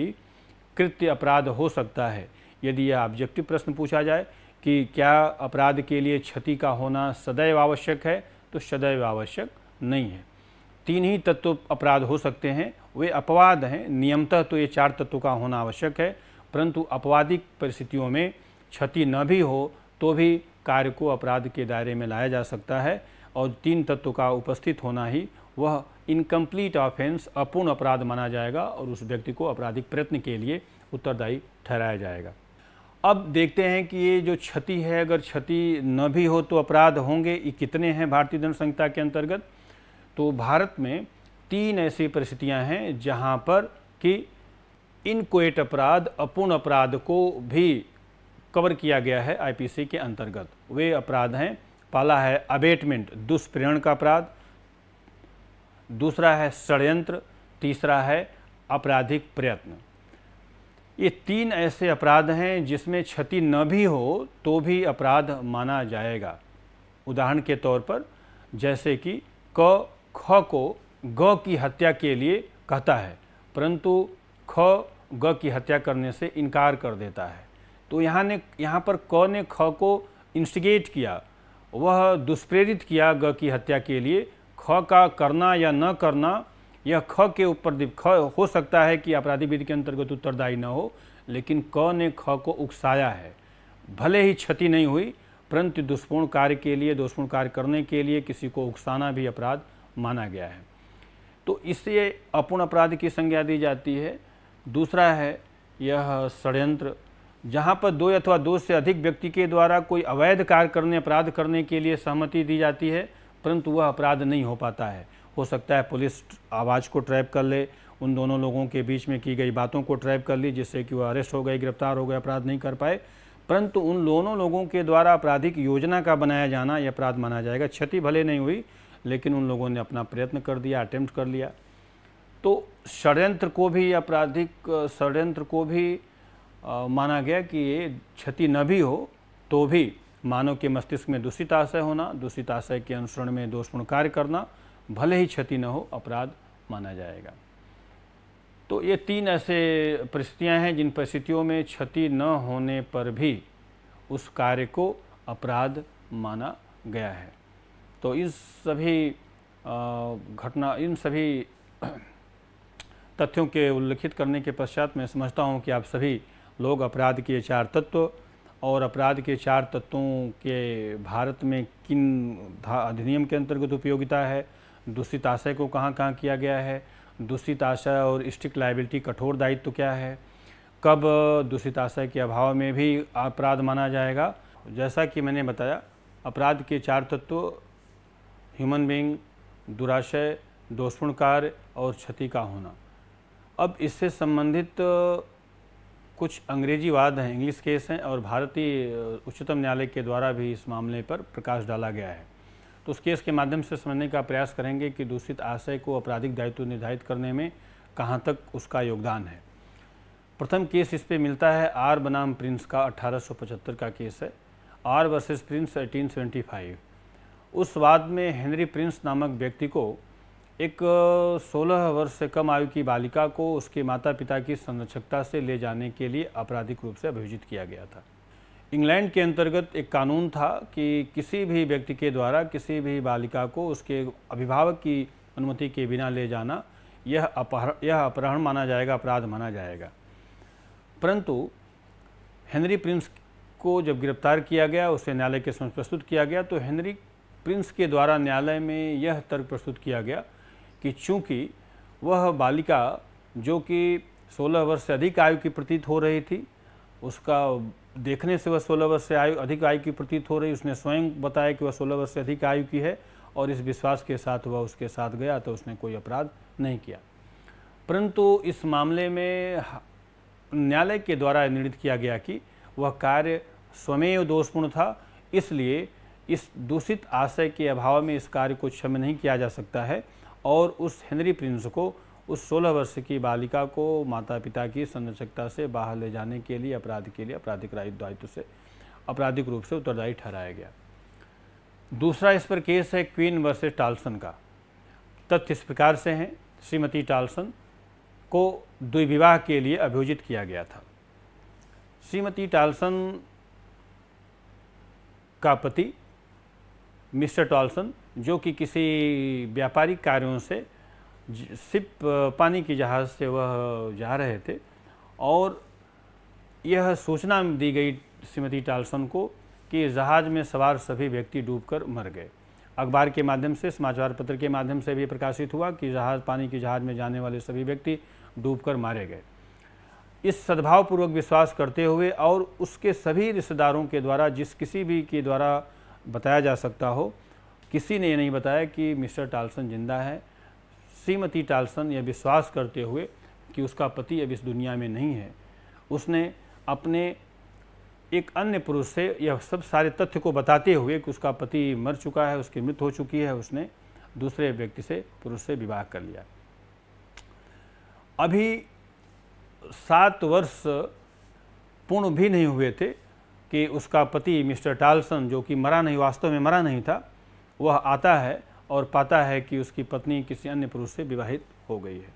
कृत्य अपराध हो सकता है यदि यह ऑब्जेक्टिव प्रश्न पूछा जाए कि क्या अपराध के लिए क्षति का होना सदैव आवश्यक है तो सदैव आवश्यक नहीं है तीन ही तत्व अपराध हो सकते हैं वे अपवाद हैं नियमतः तो ये चार तत्व का होना आवश्यक है परंतु अपवादिक परिस्थितियों में क्षति न भी हो तो भी कार्य को अपराध के दायरे में लाया जा सकता है और तीन तत्व का उपस्थित होना ही वह इनकम्प्लीट ऑफेंस अपूर्ण अपराध माना जाएगा और उस व्यक्ति को आपराधिक प्रयत्न के लिए उत्तरदायी ठहराया जाएगा अब देखते हैं कि ये जो क्षति है अगर क्षति न भी हो तो अपराध होंगे ये कितने हैं भारतीय दंड संहिता के अंतर्गत तो भारत में तीन ऐसी परिस्थितियां हैं जहां पर कि इनकोएट अपराध अपूर्ण अपराध को भी कवर किया गया है आईपीसी के अंतर्गत वे अपराध हैं पहला है अबेटमेंट दुष्प्रेरण का अपराध दूसरा है षडयंत्र तीसरा है आपराधिक प्रयत्न ये तीन ऐसे अपराध हैं जिसमें क्षति न भी हो तो भी अपराध माना जाएगा उदाहरण के तौर पर जैसे कि क ख को ग की हत्या के लिए कहता है परंतु ख ग की हत्या करने से इनकार कर देता है तो यहाँ ने यहाँ पर क ने ख को इंस्टिगेट किया वह दुष्प्रेरित किया ग की हत्या के लिए ख का करना या न करना यह ख के ऊपर ख हो सकता है कि आपराधी विधि के अंतर्गत उत्तरदायी न हो लेकिन क ने ख को उकसाया है भले ही क्षति नहीं हुई परंतु दुष्पूर्ण कार्य के लिए दुष्पूर्ण कार्य करने के लिए किसी को उकसाना भी अपराध माना गया है तो इससे अपूर्ण अपराध की संज्ञा दी जाती है दूसरा है यह षड्यंत्र जहाँ पर दो अथवा दो से अधिक व्यक्ति के द्वारा कोई अवैध कार्य करने अपराध करने के लिए सहमति दी जाती है परंतु वह अपराध नहीं हो पाता है हो सकता है पुलिस आवाज़ को ट्रैप कर ले उन दोनों लोगों के बीच में की गई बातों को ट्रैप कर ली जिससे कि वह अरेस्ट हो गए गिरफ्तार हो गए अपराध नहीं कर पाए परंतु उन दोनों लोगों के द्वारा आपराधिक योजना का बनाया जाना यह अपराध माना जाएगा क्षति भले नहीं हुई लेकिन उन लोगों ने अपना प्रयत्न कर दिया अटेम्प्ट कर लिया तो षड्यंत्र को भी आपराधिक षड्यंत्र को भी आ, माना गया कि ये क्षति न भी हो तो भी मानव के मस्तिष्क में दूषित आशय होना दूषित आशय के अनुसरण में दोषपूर्ण कार्य करना भले ही क्षति न हो अपराध माना जाएगा तो ये तीन ऐसे परिस्थितियां हैं जिन परिस्थितियों में क्षति न होने पर भी उस कार्य को अपराध माना गया है तो इन सभी घटना इन सभी तथ्यों के उल्लिखित करने के पश्चात मैं समझता हूँ कि आप सभी लोग अपराध के चार तत्व और अपराध के चार तत्वों के भारत में किन अधिनियम के अंतर्गत उपयोगिता है दूषित आशय को कहाँ कहाँ किया गया है दूषित आशय और स्ट्रिक्ट लाइबिलिटी कठोर दायित्व तो क्या है कब दूषित आशय के अभाव में भी अपराध माना जाएगा जैसा कि मैंने बताया अपराध के चार तत्व ह्यूमन बींग दुराशय दोषपूर्ण कार्य और क्षति का होना अब इससे संबंधित कुछ अंग्रेजी वाद हैं इंग्लिश केस हैं और भारतीय उच्चतम न्यायालय के द्वारा भी इस मामले पर प्रकाश डाला गया है तो उस केस के माध्यम से समझने का प्रयास करेंगे कि दूषित आशय को आपराधिक दायित्व निर्धारित करने में कहाँ तक उसका योगदान है प्रथम केस इस पर मिलता है आर बनाम प्रिंस का 1875 का केस है आर वर्सेस प्रिंस 1875 उस वाद में हेनरी प्रिंस नामक व्यक्ति को एक 16 वर्ष से कम आयु की बालिका को उसके माता पिता की संरक्षकता से ले जाने के लिए आपराधिक रूप से अभियोजित किया गया था इंग्लैंड के अंतर्गत एक कानून था कि किसी भी व्यक्ति के द्वारा किसी भी बालिका को उसके अभिभावक की अनुमति के बिना ले जाना यह अपहर यह अपहरण माना जाएगा अपराध माना जाएगा परंतु हेनरी प्रिंस को जब गिरफ्तार किया गया उसे न्यायालय के समक्ष प्रस्तुत किया गया तो हेनरी प्रिंस के द्वारा न्यायालय में यह तर्क प्रस्तुत किया गया कि चूंकि वह बालिका जो कि 16 वर्ष से अधिक आयु की प्रतीत हो रही थी उसका देखने से वह 16 वर्ष से आयु अधिक आयु की प्रतीत हो रही उसने स्वयं बताया कि वह 16 वर्ष से अधिक आयु की है और इस विश्वास के साथ वह उसके साथ गया तो उसने कोई अपराध नहीं किया परंतु इस मामले में न्यायालय के द्वारा निर्णित किया गया कि वह कार्य स्वमेव दोषपूर्ण था इसलिए इस दूषित आशय के अभाव में इस कार्य को क्षम नहीं किया जा सकता है और उस हेनरी प्रिंस को उस 16 वर्ष की बालिका को माता पिता की संरक्षकता से बाहर ले जाने के लिए अपराध के लिए आपराधिक दायित्व से आपराधिक रूप से उत्तरदायी ठहराया गया दूसरा इस पर केस है क्वीन वर्सेज टालसन का तथ्य इस प्रकार से हैं श्रीमती टालसन को द्विविवाह के लिए अभियोजित किया गया था श्रीमती टालसन का पति मिस्टर टॉल्सन जो कि किसी व्यापारिक कार्यों से सिप पानी की जहाज़ से वह जा रहे थे और यह सूचना दी गई श्रीमती टॉल्सन को कि जहाज़ में सवार सभी व्यक्ति डूबकर मर गए अखबार के माध्यम से समाचार पत्र के माध्यम से भी प्रकाशित हुआ कि जहाज़ पानी की जहाज़ में जाने वाले सभी व्यक्ति डूबकर मारे गए इस सद्भावपूर्वक विश्वास करते हुए और उसके सभी रिश्तेदारों के द्वारा जिस किसी भी के द्वारा बताया जा सकता हो किसी ने ये नहीं बताया कि मिस्टर टालसन जिंदा है श्रीमती टालसन यह विश्वास करते हुए कि उसका पति अब इस दुनिया में नहीं है उसने अपने एक अन्य पुरुष से यह सब सारे तथ्य को बताते हुए कि उसका पति मर चुका है उसकी मृत्यु हो चुकी है उसने दूसरे व्यक्ति से पुरुष से विवाह कर लिया अभी सात वर्ष पूर्ण भी नहीं हुए थे कि उसका पति मिस्टर टालसन जो कि मरा नहीं वास्तव में मरा नहीं था वह आता है और पाता है कि उसकी पत्नी किसी अन्य पुरुष से विवाहित हो गई है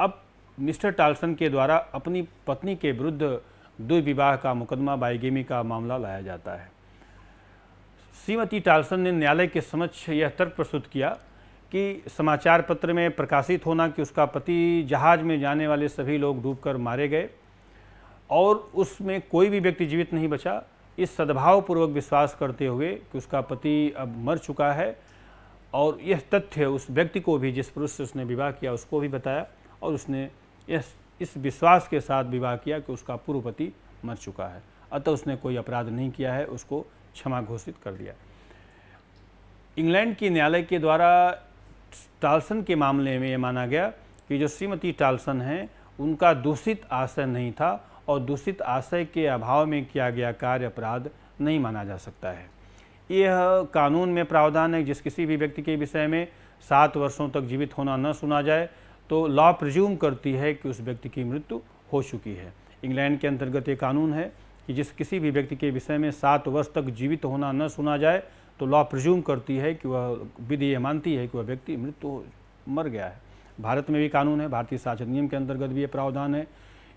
अब मिस्टर टालसन के द्वारा अपनी पत्नी के विरुद्ध दुर्विवाह का मुकदमा बाइगेमी का मामला लाया जाता है श्रीमती टालसन ने न्यायालय के समक्ष यह तर्क प्रस्तुत किया कि समाचार पत्र में प्रकाशित होना कि उसका पति जहाज़ में जाने वाले सभी लोग डूबकर मारे गए और उसमें कोई भी व्यक्ति जीवित नहीं बचा इस सद्भावपूर्वक विश्वास करते हुए कि उसका पति अब मर चुका है और यह तथ्य उस व्यक्ति को भी जिस पुरुष से उसने विवाह किया उसको भी बताया और उसने इस इस विश्वास के साथ विवाह किया कि उसका पूर्व पति मर चुका है अतः उसने कोई अपराध नहीं किया है उसको क्षमा घोषित कर दिया इंग्लैंड की न्यायालय के द्वारा टालसन के मामले में ये माना गया कि जो श्रीमती टालसन हैं उनका दूषित आशय नहीं था और दूषित आशय के अभाव में किया गया कार्य अपराध नहीं माना जा सकता है यह कानून में प्रावधान है जिस किसी भी व्यक्ति के विषय में सात वर्षों तक जीवित होना न सुना जाए तो लॉ प्रज्यूम करती है कि उस व्यक्ति की मृत्यु हो चुकी है इंग्लैंड के अंतर्गत ये कानून है कि जिस किसी भी व्यक्ति के विषय में सात वर्ष तक जीवित होना न सुना जाए तो लॉ प्रज्यूम करती है कि वह विधि ये मानती है कि वह व्यक्ति मृत्यु मर गया है भारत में भी कानून है भारतीय शासन नियम के अंतर्गत भी ये प्रावधान है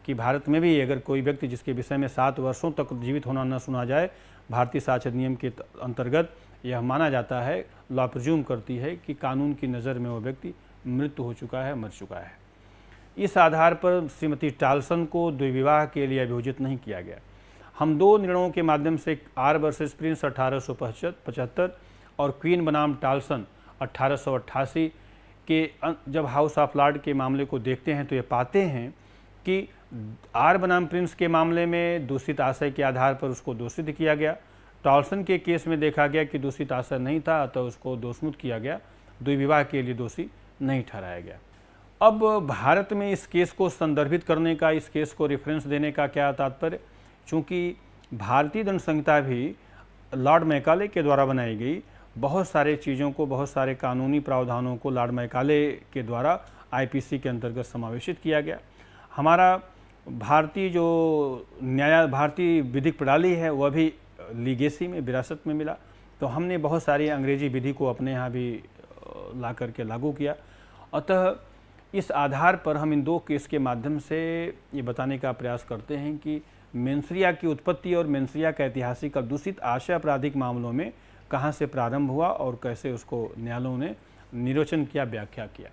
कि भारत में भी अगर कोई व्यक्ति जिसके विषय में सात वर्षों तक जीवित होना न सुना जाए भारतीय साक्षर नियम के अंतर्गत यह माना जाता है लॉ प्रज्यूम करती है कि कानून की नज़र में वो व्यक्ति मृत्यु हो चुका है मर चुका है इस आधार पर श्रीमती टालसन को द्विविवाह के लिए अभियोजित नहीं किया गया हम दो निर्णयों के माध्यम से आर वर्सेस प्रिंस अठारह और क्वीन बनाम टालसन अट्ठारह के अं- जब हाउस ऑफ लॉर्ड के मामले को देखते हैं तो ये पाते हैं कि आर बनाम प्रिंस के मामले में दूषित आशय के आधार पर उसको दोषित किया गया टॉल्सन के केस में देखा गया कि दूषित आशय नहीं था तो उसको दोषमुक्त किया गया द्विविवाह के लिए दोषी नहीं ठहराया गया अब भारत में इस केस को संदर्भित करने का इस केस को रेफरेंस देने का क्या तात्पर्य चूँकि भारतीय दंड संहिता भी लॉर्ड मैकाले के द्वारा बनाई गई बहुत सारे चीज़ों को बहुत सारे कानूनी प्रावधानों को लॉर्ड मैकाले के द्वारा आईपीसी के अंतर्गत समावेशित किया गया हमारा भारतीय जो न्याय भारतीय विधिक प्रणाली है वह भी लीगेसी में विरासत में मिला तो हमने बहुत सारी अंग्रेजी विधि को अपने यहाँ भी ला करके लागू किया अतः इस आधार पर हम इन दो केस के माध्यम से ये बताने का प्रयास करते हैं कि मेंसरिया की उत्पत्ति और मेंसरिया का ऐतिहासिक और दूषित आशय आपराधिक मामलों में कहाँ से प्रारंभ हुआ और कैसे उसको न्यायालयों ने निरोचन किया व्याख्या किया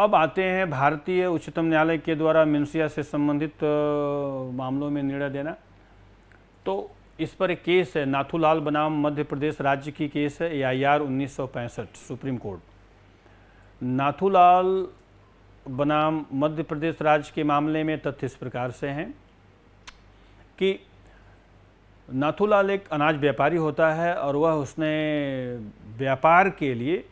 अब आते हैं भारतीय उच्चतम न्यायालय के द्वारा मिनसिया से संबंधित मामलों में निर्णय देना तो इस पर एक केस है नाथूलाल बनाम मध्य प्रदेश राज्य की केस है ए आई आर उन्नीस सुप्रीम कोर्ट नाथूलाल बनाम मध्य प्रदेश राज्य के मामले में तथ्य इस प्रकार से हैं कि नाथूलाल एक अनाज व्यापारी होता है और वह उसने व्यापार के लिए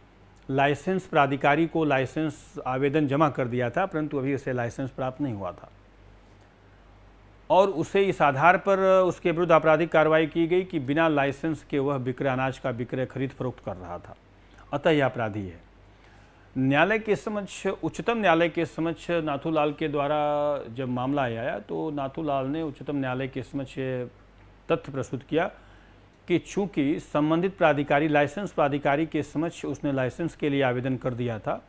लाइसेंस प्राधिकारी को लाइसेंस आवेदन जमा कर दिया था परंतु अभी उसे लाइसेंस प्राप्त नहीं हुआ था और उसे इस आधार पर उसके विरुद्ध आपराधिक कार्रवाई की गई कि बिना लाइसेंस के वह विक्रय अनाज का विक्रय खरीद फरोख्त कर रहा था अतः यह अपराधी है न्यायालय के समक्ष उच्चतम न्यायालय के समक्ष नाथूलाल के द्वारा जब मामला आया तो नाथूलाल ने उच्चतम न्यायालय के समक्ष तथ्य प्रस्तुत किया कि चूंकि संबंधित प्राधिकारी लाइसेंस प्राधिकारी के समक्ष उसने लाइसेंस के लिए आवेदन कर दिया था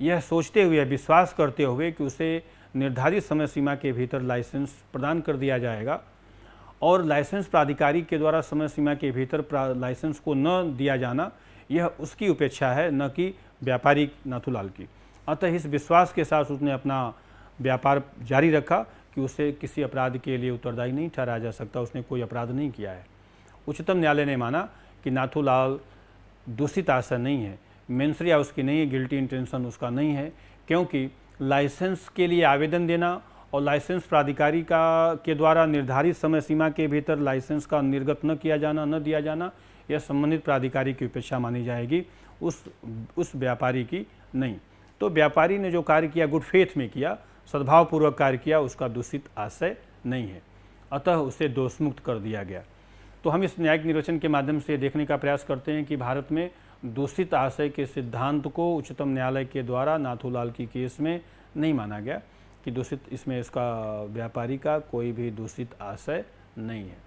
यह सोचते हुए विश्वास करते हुए कि उसे निर्धारित समय सीमा के भीतर लाइसेंस प्रदान कर दिया जाएगा और लाइसेंस प्राधिकारी के द्वारा समय सीमा के भीतर लाइसेंस को न दिया जाना यह उसकी उपेक्षा है न कि व्यापारी नाथूलाल की अतः इस विश्वास के साथ उसने अपना व्यापार जारी रखा कि उसे किसी अपराध के लिए उत्तरदायी नहीं ठहराया जा सकता उसने कोई अपराध नहीं किया है उच्चतम न्यायालय ने माना कि नाथूलाल दूषित आशा नहीं है मेन्सरिया उसकी नहीं है गिल्टी इंटेंशन उसका नहीं है क्योंकि लाइसेंस के लिए आवेदन देना और लाइसेंस प्राधिकारी का के द्वारा निर्धारित समय सीमा के भीतर लाइसेंस का निर्गत न किया जाना न दिया जाना यह संबंधित प्राधिकारी की उपेक्षा मानी जाएगी उस उस व्यापारी की नहीं तो व्यापारी ने जो कार्य किया गुड फेथ में किया सद्भावपूर्वक कार्य किया उसका दूषित आशय नहीं है अतः उसे दोषमुक्त कर दिया गया तो हम इस न्यायिक निर्वचन के माध्यम से देखने का प्रयास करते हैं कि भारत में दूषित आशय के सिद्धांत को उच्चतम न्यायालय के द्वारा नाथूलाल की केस में नहीं माना गया कि दूषित इसमें इसका व्यापारी का कोई भी दूषित आशय नहीं है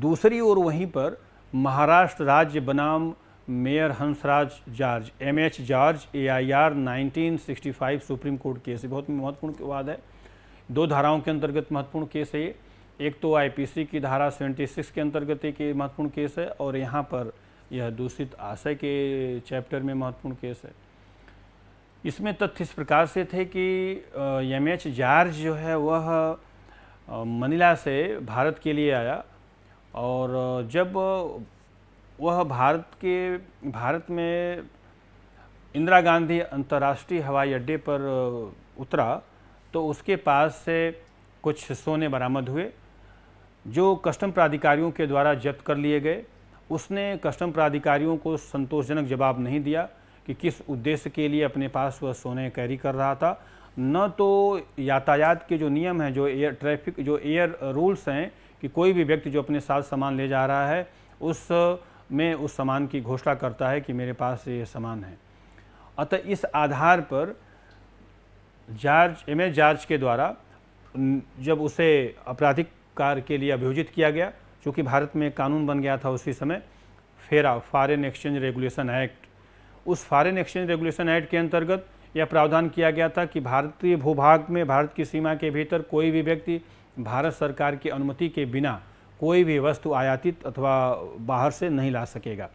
दूसरी ओर वहीं पर महाराष्ट्र राज्य बनाम Mayer Hansraj George M H George A I R nineteen supreme court case बहुत महत्वपूर्ण वाद है दो धाराओं के अंतर्गत महत्वपूर्ण केस है ये एक तो आईपीसी की धारा 76 के अंतर्गत एक महत्वपूर्ण केस है और यहाँ पर यह दूषित आशय के चैप्टर में महत्वपूर्ण केस है इसमें तथ्य इस प्रकार से थे कि एम एच जार्ज जो है वह मनीला से भारत के लिए आया और जब वह भारत के भारत में इंदिरा गांधी अंतर्राष्ट्रीय हवाई अड्डे पर उतरा तो उसके पास से कुछ सोने बरामद हुए जो कस्टम प्राधिकारियों के द्वारा जब्त कर लिए गए उसने कस्टम प्राधिकारियों को संतोषजनक जवाब नहीं दिया कि किस उद्देश्य के लिए अपने पास वह सोने कैरी कर रहा था न तो यातायात के जो नियम हैं जो एयर ट्रैफिक जो एयर रूल्स हैं कि कोई भी व्यक्ति जो अपने साथ सामान ले जा रहा है उस में उस सामान की घोषणा करता है कि मेरे पास ये सामान है अतः इस आधार पर जार्ज एम जार्ज के द्वारा जब उसे आपराधिक कार्य के लिए अभियोजित किया गया चूँकि भारत में कानून बन गया था उसी समय FERA foreign exchange regulation act उस फॉरेन एक्सचेंज रेगुलेशन एक्ट के अंतर्गत यह प्रावधान किया गया था कि भारतीय भूभाग में भारत की सीमा के भीतर कोई भी व्यक्ति भारत सरकार की अनुमति के बिना कोई भी वस्तु आयातित अथवा बाहर से नहीं ला सकेगा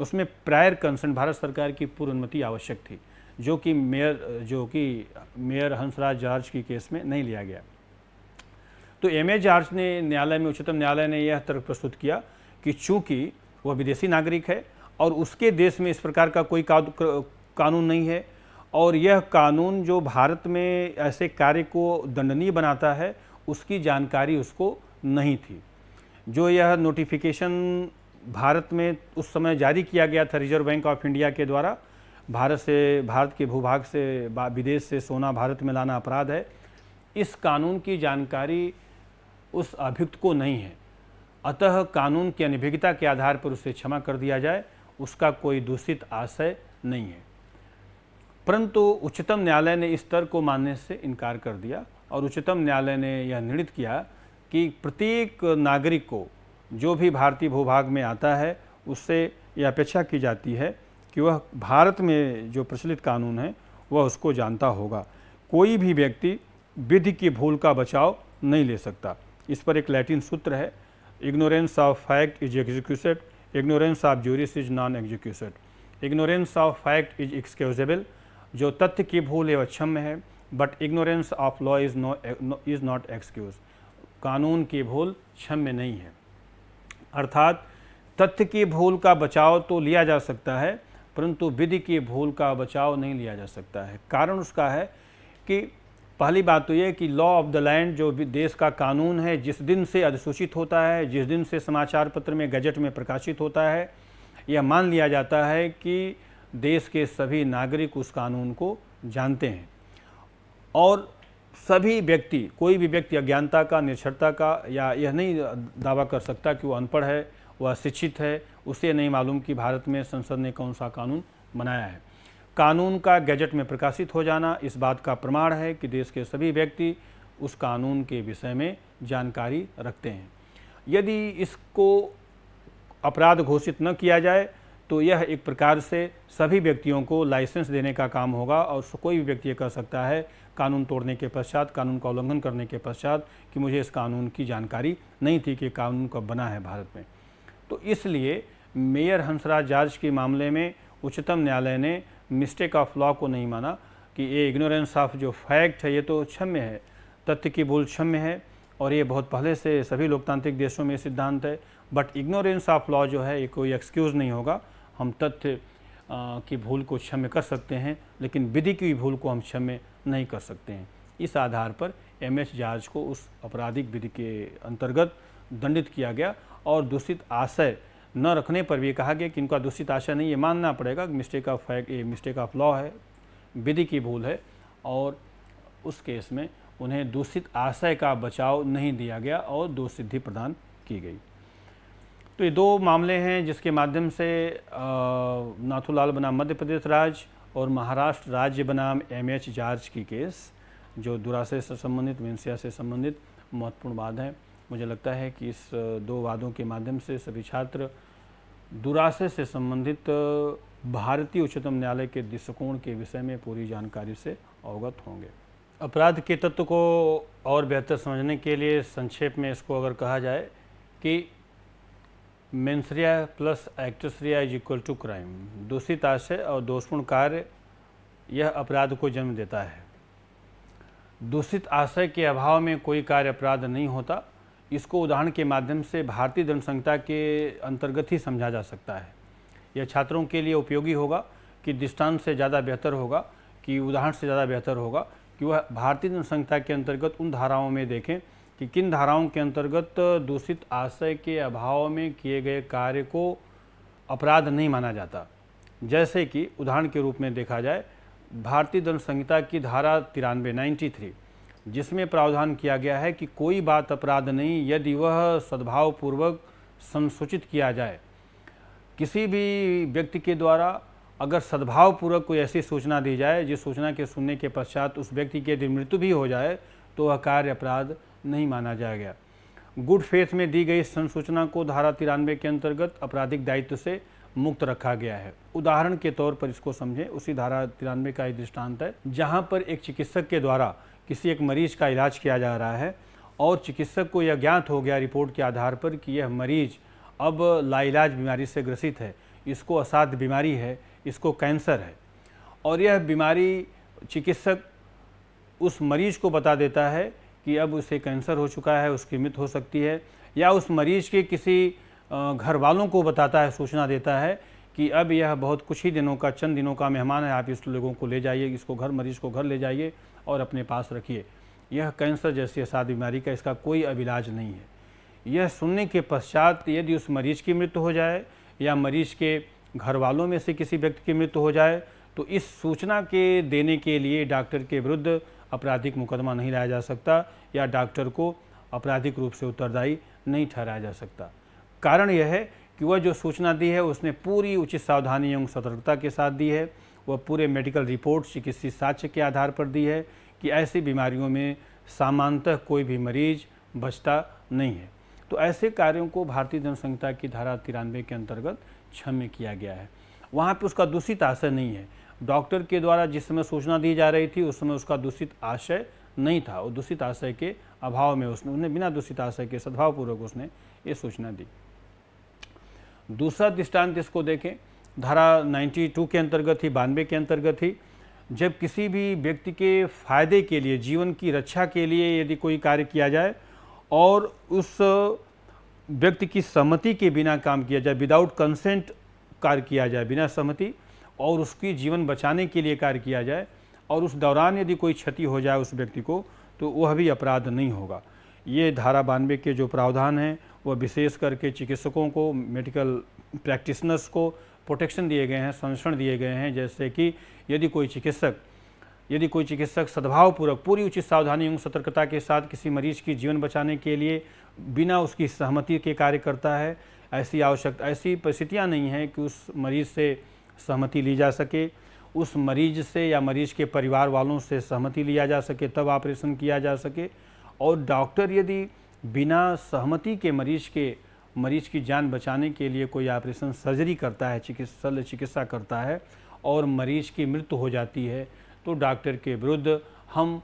उसमें प्रायर कंसर्न भारत सरकार की पूर्व अनुमति आवश्यक थी जो कि मेयर जो कि मेयर हंसराज जॉर्ज की केस में नहीं लिया गया तो एम ए जार्ज ने न्यायालय में उच्चतम न्यायालय ने यह तर्क प्रस्तुत किया कि चूंकि वह विदेशी नागरिक है और उसके देश में इस प्रकार का कोई कानून नहीं है और यह कानून जो भारत में ऐसे कार्य को दंडनीय बनाता है उसकी जानकारी उसको नहीं थी जो यह नोटिफिकेशन भारत में उस समय जारी किया गया था रिजर्व बैंक ऑफ इंडिया के द्वारा भारत से भारत के भूभाग से विदेश से सोना भारत में लाना अपराध है इस कानून की जानकारी उस अभियुक्त को नहीं है अतः कानून की अनिभिज्ञता के आधार पर उसे क्षमा कर दिया जाए उसका कोई दूषित आशय नहीं है परंतु उच्चतम न्यायालय ने इस तर्क को मानने से इनकार कर दिया और उच्चतम न्यायालय ने यह निर्णित किया कि प्रत्येक नागरिक को जो भी भारतीय भूभाग में आता है उससे यह अपेक्षा की जाती है कि वह भारत में जो प्रचलित कानून है वह उसको जानता होगा कोई भी व्यक्ति विधि की भूल का बचाव नहीं ले सकता इस पर एक लैटिन सूत्र है ignorance of fact is excused ignorance of juris is non excused ignorance of fact is excusable जो तथ्य की भूल है वह है but ignorance of law is no is not excuse कानून की भूल क्षम्य नहीं है अर्थात तथ्य की भूल का बचाव तो लिया जा सकता है परंतु विधि की भूल का बचाव नहीं लिया जा सकता है कारण उसका है कि पहली बात तो ये कि लॉ ऑफ द लैंड जो भी देश का कानून है जिस दिन से अधिसूचित होता है जिस दिन से समाचार पत्र में गजट में प्रकाशित होता है यह मान लिया जाता है कि देश के सभी नागरिक उस कानून को जानते हैं और सभी व्यक्ति कोई भी व्यक्ति अज्ञानता का निरक्षरता का या यह नहीं दावा कर सकता कि वो अनपढ़ है वह अशिक्षित है उसे नहीं मालूम कि भारत में संसद ने कौन सा कानून बनाया है कानून का गैजेट में प्रकाशित हो जाना इस बात का प्रमाण है कि देश के सभी व्यक्ति उस कानून के विषय में जानकारी रखते हैं यदि इसको अपराध घोषित न किया जाए तो यह एक प्रकार से सभी व्यक्तियों को लाइसेंस देने का काम होगा और कोई भी व्यक्ति ये कह सकता है कानून तोड़ने के पश्चात कानून का उल्लंघन करने के पश्चात कि मुझे इस कानून की जानकारी नहीं थी कि कानून कब बना है भारत में तो इसलिए मेयर हंसराज जार्ज के मामले में उच्चतम न्यायालय ने मिस्टेक ऑफ लॉ को नहीं माना कि ये इग्नोरेंस ऑफ जो फैक्ट है ये तो क्षम्य है तथ्य की भूल क्षम्य है और ये बहुत पहले से सभी लोकतांत्रिक देशों में सिद्धांत है बट इग्नोरेंस ऑफ लॉ जो है ये कोई एक्सक्यूज़ नहीं होगा हम तथ्य की भूल को क्षम्य कर सकते हैं लेकिन विधि की भूल को हम क्षम्य नहीं कर सकते हैं इस आधार पर एम एस जार्ज को उस आपराधिक विधि के अंतर्गत दंडित किया गया और दूषित आशय न रखने पर भी कहा गया कि इनका दूषित आशय नहीं ये मानना पड़ेगा मिस्टेक ऑफ फैक्ट ये मिस्टेक ऑफ लॉ है विधि की भूल है और उस केस में उन्हें दूषित आशय का बचाव नहीं दिया गया और दो सिद्धि प्रदान की गई तो ये दो मामले हैं जिसके माध्यम से नाथूलाल बनाम मध्य प्रदेश राज्य और महाराष्ट्र राज्य बनाम एम एच जार्ज की केस जो दुरासे से संबंधित विंसिया से संबंधित महत्वपूर्ण बात हैं मुझे लगता है कि इस दो वादों के माध्यम से सभी छात्र दुरासे से संबंधित भारतीय उच्चतम न्यायालय के दृष्टिकोण के विषय में पूरी जानकारी से अवगत होंगे अपराध के तत्व को और बेहतर समझने के लिए संक्षेप में इसको अगर कहा जाए कि mens rea plus actus reus is equal to crime दूषित आशय और दोषपूर्ण कार्य यह अपराध को जन्म देता है दूषित आशय के अभाव में कोई कार्य अपराध नहीं होता इसको उदाहरण के माध्यम से भारतीय दंड संहिता के अंतर्गत ही समझा जा सकता है यह छात्रों के लिए उपयोगी होगा कि दृष्टांत से ज़्यादा बेहतर होगा कि उदाहरण से ज़्यादा बेहतर होगा कि वह भारतीय दंड संहिता के अंतर्गत उन धाराओं में देखें कि किन धाराओं के अंतर्गत दूषित आशय के अभाव में किए गए कार्य को अपराध नहीं माना जाता जैसे कि उदाहरण के रूप में देखा जाए भारतीय जनसंहिता संहिता की धारा तिरानवे नाइन्टी थ्री जिसमें प्रावधान किया गया है कि कोई बात अपराध नहीं यदि वह सद्भावपूर्वक संसूचित किया जाए किसी भी व्यक्ति के द्वारा अगर सद्भावपूर्वक कोई ऐसी सूचना दी जाए जिस सूचना के सुनने के पश्चात उस व्यक्ति की यदि मृत्यु भी हो जाए तो वह कार्य अपराध नहीं माना जाएगा गुड फेथ में दी गई संसूचना को धारा तिरानवे के अंतर्गत आपराधिक दायित्व से मुक्त रखा गया है उदाहरण के तौर पर इसको समझें उसी धारा तिरानवे का एक दृष्टांत है जहां पर एक चिकित्सक के द्वारा किसी एक मरीज का इलाज किया जा रहा है और चिकित्सक को यह ज्ञात हो गया रिपोर्ट के आधार पर कि यह मरीज अब लाइलाज बीमारी से ग्रसित है इसको असाध बीमारी है इसको कैंसर है और यह बीमारी चिकित्सक उस मरीज को बता देता है कि अब उसे कैंसर हो चुका है उसकी मृत्यु हो सकती है या उस मरीज के किसी घर वालों को बताता है सूचना देता है कि अब यह बहुत कुछ ही दिनों का चंद दिनों का मेहमान है आप इस लोगों को ले जाइए इसको घर मरीज़ को घर ले जाइए और अपने पास रखिए यह कैंसर जैसी असाध बीमारी का इसका कोई इलाज नहीं है यह सुनने के पश्चात यदि उस मरीज की मृत्यु हो जाए या मरीज के घर वालों में से किसी व्यक्ति की मृत्यु हो जाए तो इस सूचना के देने के लिए डॉक्टर के विरुद्ध आपराधिक मुकदमा नहीं लाया जा सकता या डॉक्टर को आपराधिक रूप से उत्तरदायी नहीं ठहराया जा सकता कारण यह है कि वह जो सूचना दी है उसने पूरी उचित सावधानी एवं सतर्कता के साथ दी है वह पूरे मेडिकल रिपोर्ट चिकित्सीय साक्ष्य के आधार पर दी है कि ऐसी बीमारियों में सामान्यतः कोई भी मरीज बचता नहीं है तो ऐसे कार्यों को भारतीय जनसंहिता की धारा तिरानवे के अंतर्गत क्षम्य किया गया है वहाँ पर उसका दूषित आशय नहीं है डॉक्टर के द्वारा जिस समय सूचना दी जा रही थी उस समय उसका दूषित आशय नहीं था और दूषित आशय के अभाव में उसने उन्हें बिना दूषित आशय के सद्भावपूर्वक उसने ये सूचना दी दूसरा दृष्टांत इसको देखें धारा 92 के अंतर्गत ही बानवे के अंतर्गत ही जब किसी भी व्यक्ति के फायदे के लिए जीवन की रक्षा के लिए यदि कोई कार्य किया जाए और उस व्यक्ति की सहमति के बिना काम किया जाए विदाउट कंसेंट कार्य किया जाए बिना सहमति और उसकी जीवन बचाने के लिए कार्य किया जाए और उस दौरान यदि कोई क्षति हो जाए उस व्यक्ति को तो वह भी अपराध नहीं होगा ये धारा बानवे के जो प्रावधान हैं वह विशेष करके चिकित्सकों को मेडिकल प्रैक्टिशनर्स को प्रोटेक्शन दिए गए हैं संरक्षण दिए गए हैं जैसे कि यदि कोई चिकित्सक यदि कोई चिकित्सक सद्भावपूर्वक पूरी उचित सावधानी एवं सतर्कता के साथ किसी मरीज की जीवन बचाने के लिए बिना उसकी सहमति के कार्य करता है ऐसी आवश्यकता ऐसी परिस्थितियाँ नहीं हैं कि उस मरीज से सहमति ली जा सके उस मरीज से या मरीज के परिवार वालों से सहमति लिया जा सके तब ऑपरेशन किया जा सके और डॉक्टर यदि बिना सहमति के मरीज के मरीज की जान बचाने के लिए कोई ऑपरेशन सर्जरी करता है चिकित्सा चिकित्सा करता है और मरीज की मृत्यु हो जाती है तो डॉक्टर के विरुद्ध हम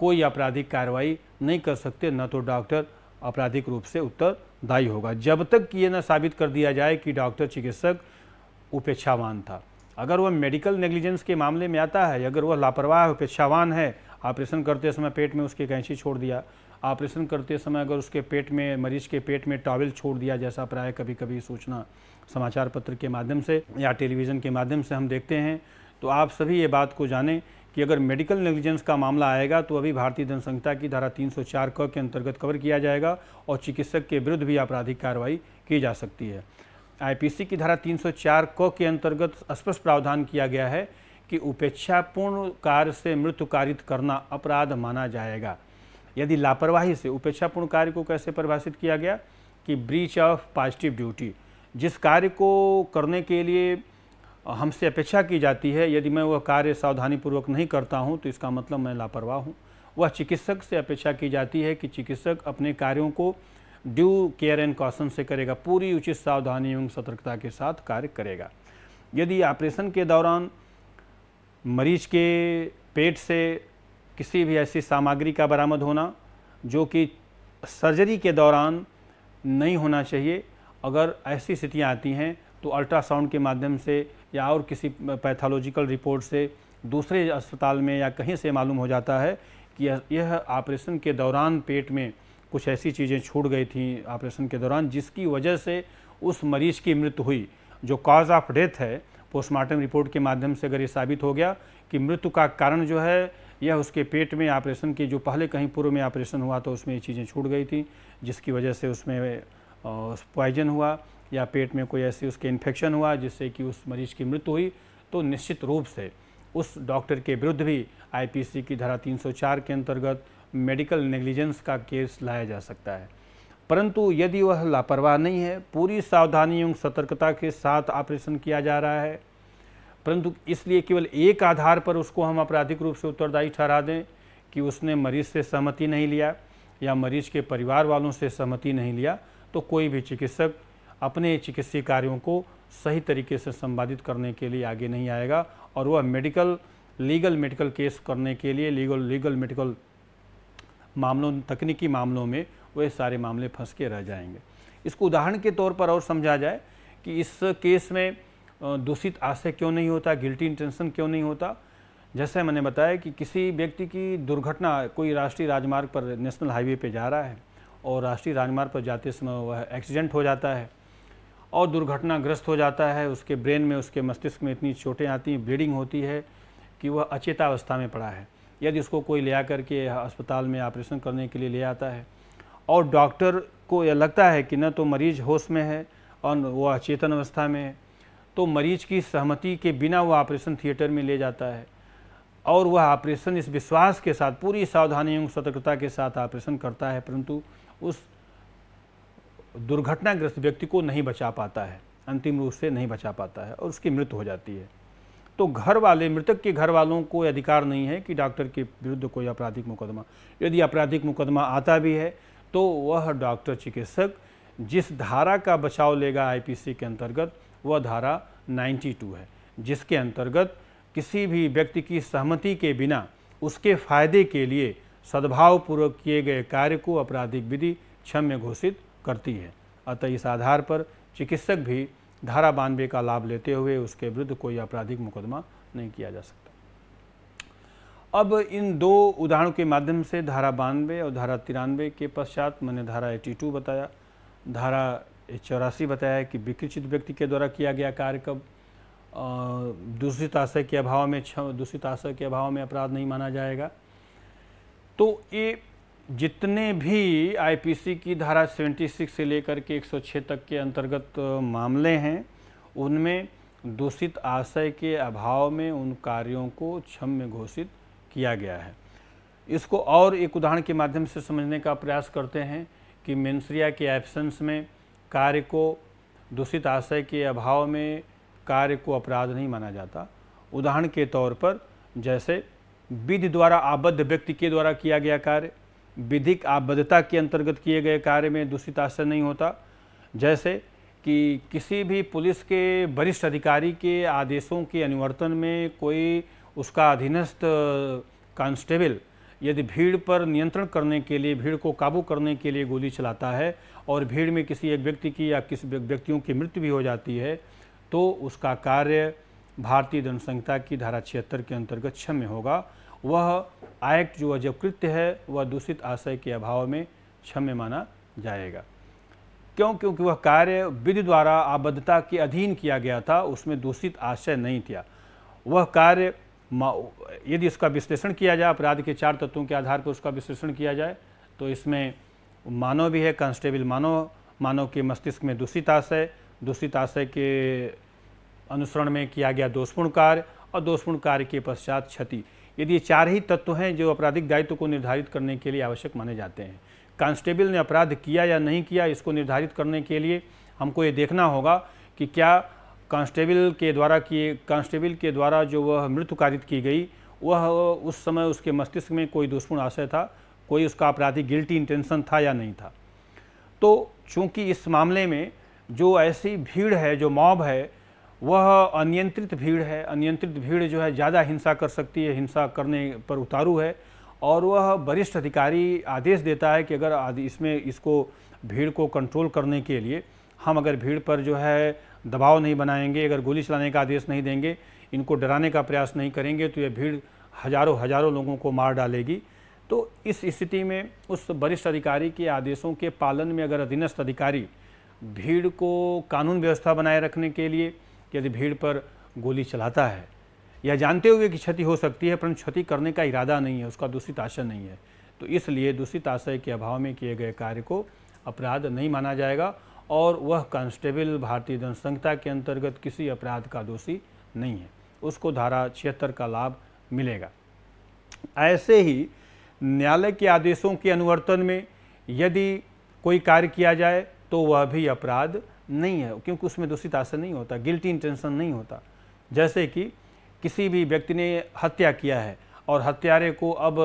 कोई आपराधिक कार्रवाई नहीं कर सकते न तो डॉक्टर आपराधिक रूप से उत्तरदायी होगा जब तक ये न साबित कर दिया जाए कि डॉक्टर चिकित्सक उपेक्षावान था अगर वह मेडिकल नेग्लिजेंस के मामले में आता है अगर वह लापरवाह उपेक्षावान है ऑपरेशन करते समय पेट में उसकी कैंची छोड़ दिया ऑपरेशन करते समय अगर उसके पेट में मरीज के पेट में टॉवल छोड़ दिया जैसा प्राय कभी कभी सूचना समाचार पत्र के माध्यम से या टेलीविज़न के माध्यम से हम देखते हैं तो आप सभी ये बात को जानें कि अगर मेडिकल नेग्लिजेंस का मामला आएगा तो अभी भारतीय दंड की धारा 304 क के अंतर्गत कवर किया जाएगा और चिकित्सक के विरुद्ध भी आपराधिक कार्रवाई की जा सकती है आईपीसी की धारा 304 क के अंतर्गत स्पष्ट प्रावधान किया गया है कि उपेक्षापूर्ण कार्य से मृत्यु कारित करना अपराध माना जाएगा यदि लापरवाही से उपेक्षापूर्ण कार्य को कैसे परिभाषित किया गया कि ब्रीच ऑफ पॉजिटिव ड्यूटी जिस कार्य को करने के लिए हमसे अपेक्षा की जाती है यदि मैं वह कार्य सावधानीपूर्वक नहीं करता हूँ तो इसका मतलब मैं लापरवाह हूँ वह चिकित्सक से अपेक्षा की जाती है कि चिकित्सक अपने कार्यों को ड्यू केयर एंड कॉशन से करेगा पूरी उचित सावधानी एवं सतर्कता के साथ कार्य करेगा यदि ऑपरेशन के दौरान मरीज के पेट से किसी भी ऐसी सामग्री का बरामद होना जो कि सर्जरी के दौरान नहीं होना चाहिए अगर ऐसी स्थितियाँ आती हैं तो अल्ट्रासाउंड के माध्यम से या और किसी पैथोलॉजिकल रिपोर्ट से दूसरे अस्पताल में या कहीं से मालूम हो जाता है कि यह ऑपरेशन के दौरान पेट में कुछ ऐसी चीज़ें छूट गई थी ऑपरेशन के दौरान जिसकी वजह से उस मरीज़ की मृत्यु हुई जो कॉज ऑफ डेथ है पोस्टमार्टम रिपोर्ट के माध्यम से अगर ये साबित हो गया कि मृत्यु का कारण जो है या उसके पेट में ऑपरेशन की जो पहले कहीं पूर्व में ऑपरेशन हुआ तो उसमें ये चीज़ें छूट गई थी जिसकी वजह से उसमें पॉइजन हुआ या पेट में कोई ऐसी उसके इन्फेक्शन हुआ जिससे कि उस मरीज की मृत्यु हुई तो निश्चित रूप से उस डॉक्टर के विरुद्ध भी आईपीसी की धारा 304 के अंतर्गत मेडिकल नेग्लिजेंस का केस लाया जा सकता है परंतु यदि वह लापरवाह नहीं है पूरी सावधानी एवं सतर्कता के साथ ऑपरेशन किया जा रहा है परंतु इसलिए केवल एक आधार पर उसको हम आपराधिक रूप से उत्तरदायी ठहरा दें कि उसने मरीज से सहमति नहीं लिया या मरीज के परिवार वालों से सहमति नहीं लिया तो कोई भी चिकित्सक अपने चिकित्सीय कार्यों को सही तरीके से संपादित करने के लिए आगे नहीं आएगा और वह मेडिकल लीगल मेडिकल केस करने के लिए लीगल लीगल मेडिकल मामलों तकनीकी मामलों में वह सारे मामले फंस के रह जाएंगे इसको उदाहरण के तौर पर और समझा जाए कि इस केस में दूषित आशय क्यों नहीं होता गिल्टी इंटेंशन क्यों नहीं होता जैसे मैंने बताया कि किसी व्यक्ति की दुर्घटना कोई राष्ट्रीय राजमार्ग पर नेशनल हाईवे पर जा रहा है और राष्ट्रीय राजमार्ग पर जाते समय वह एक्सीडेंट हो जाता है और दुर्घटनाग्रस्त हो जाता है उसके ब्रेन में उसके मस्तिष्क में इतनी चोटें आती हैं ब्लीडिंग होती है कि वह अचेतावस्था में पड़ा है यदि उसको कोई ले आकर के अस्पताल में ऑपरेशन करने के लिए ले आता है और डॉक्टर को यह लगता है कि न तो मरीज होश में है और वह अचेतन अवस्था में है तो मरीज की सहमति के बिना वह ऑपरेशन थिएटर में ले जाता है और वह ऑपरेशन इस विश्वास के साथ पूरी सावधानी एवं सतर्कता के साथ ऑपरेशन करता है परंतु उस दुर्घटनाग्रस्त व्यक्ति को नहीं बचा पाता है अंतिम रूप से नहीं बचा पाता है और उसकी मृत्यु हो जाती है तो घर वाले मृतक के घर वालों को अधिकार नहीं है कि डॉक्टर के विरुद्ध कोई आपराधिक मुकदमा यदि आपराधिक मुकदमा आता भी है तो वह डॉक्टर चिकित्सक जिस धारा का बचाव लेगा आईपीसी के अंतर्गत वह धारा 92 है जिसके अंतर्गत किसी भी व्यक्ति की सहमति के बिना उसके फायदे के लिए सद्भावपूर्वक किए गए कार्य को आपराधिक विधि क्षम्य घोषित करती है अतः इस आधार पर चिकित्सक भी धारा बानवे का लाभ लेते हुए उसके विरुद्ध कोई आपराधिक मुकदमा नहीं किया जा सकता अब इन दो उदाहरणों के माध्यम से धारा बानवे और धारा तिरानवे के पश्चात मैंने धारा 82 बताया धारा चौरासी बताया कि विकृचित व्यक्ति के द्वारा किया गया कार्य कब दूषित आशय के अभाव में दूषित आशय के अभाव में अपराध नहीं माना जाएगा तो ये जितने भी आईपीसी की धारा 76 से लेकर के 106 तक के अंतर्गत मामले हैं उनमें दूषित आशय के अभाव में उन कार्यों को क्षम्य घोषित किया गया है इसको और एक उदाहरण के माध्यम से समझने का प्रयास करते हैं कि मेन्सरिया के एब्सेंस में कार्य को दूषित आशय के अभाव में कार्य को अपराध नहीं माना जाता उदाहरण के तौर पर जैसे विधि द्वारा आबद्ध व्यक्ति के द्वारा किया गया कार्य विधिक आबद्धता के अंतर्गत किए गए कार्य में दूषित आशय नहीं होता जैसे कि किसी भी पुलिस के वरिष्ठ अधिकारी के आदेशों के अनुवर्तन में कोई उसका अधीनस्थ कांस्टेबल यदि भीड़ पर नियंत्रण करने के लिए भीड़ को काबू करने के लिए गोली चलाता है और भीड़ में किसी एक व्यक्ति की या किसी व्यक्तियों की मृत्यु भी हो जाती है तो उसका कार्य भारतीय दंड संहिता की धारा छिहत्तर के अंतर्गत क्षम्य होगा वह एक्ट जो अजब कृत्य है वह दूषित आशय के अभाव में क्षम्य माना जाएगा क्यों क्योंकि वह कार्य विधि द्वारा आबद्धता के अधीन किया गया था उसमें दूषित आशय नहीं था वह कार्य यदि इसका विश्लेषण किया जाए अपराध के चार तत्वों के आधार पर उसका विश्लेषण किया जाए तो इसमें मानव भी है कांस्टेबल मानव मानव के मस्तिष्क में दूषित आशय दूषित आशय के अनुसरण में किया गया दोषपूर्ण कार्य और दोषपूर्ण कार्य के पश्चात क्षति यदि ये चार ही तत्व हैं जो आपराधिक दायित्व को निर्धारित करने के लिए आवश्यक माने जाते हैं कांस्टेबल ने अपराध किया या नहीं किया इसको निर्धारित करने के लिए हमको ये देखना होगा कि क्या कांस्टेबल के द्वारा किए कांस्टेबल के द्वारा जो वह मृत्यु कारित की गई वह उस समय उसके मस्तिष्क में कोई दुश्मन आशय था कोई उसका आपराधिक गिल्टी इंटेंशन था या नहीं था तो चूंकि इस मामले में जो ऐसी भीड़ है जो मॉब है वह अनियंत्रित भीड़ है अनियंत्रित भीड़ जो है ज़्यादा हिंसा कर सकती है हिंसा करने पर उतारू है और वह वरिष्ठ अधिकारी आदेश देता है कि अगर इसमें इसको भीड़ को कंट्रोल करने के लिए हम अगर भीड़ पर जो है दबाव नहीं बनाएंगे अगर गोली चलाने का आदेश नहीं देंगे इनको डराने का प्रयास नहीं करेंगे तो ये भीड़ हजारों हजारों लोगों को मार डालेगी तो इस स्थिति में उस वरिष्ठ अधिकारी के आदेशों के पालन में अगर अधीनस्थ अधिकारी भीड़ को कानून व्यवस्था बनाए रखने के लिए यदि भीड़ पर गोली चलाता है या जानते हुए कि क्षति हो सकती है परंतु क्षति करने का इरादा नहीं है उसका दूषित आशय नहीं है तो इसलिए दूषित आशय के अभाव में किए गए कार्य को अपराध नहीं माना जाएगा और वह कांस्टेबल भारतीय दंड संहिता के अंतर्गत किसी अपराध का दोषी नहीं है उसको धारा छिहत्तर का लाभ मिलेगा ऐसे ही न्यायालय के आदेशों के अनुवर्तन में यदि कोई कार्य किया जाए तो वह भी अपराध नहीं है क्योंकि उसमें दूषित आसन नहीं होता गिल्टी इंटेंशन नहीं होता जैसे कि किसी भी व्यक्ति ने हत्या किया है और हत्यारे को अब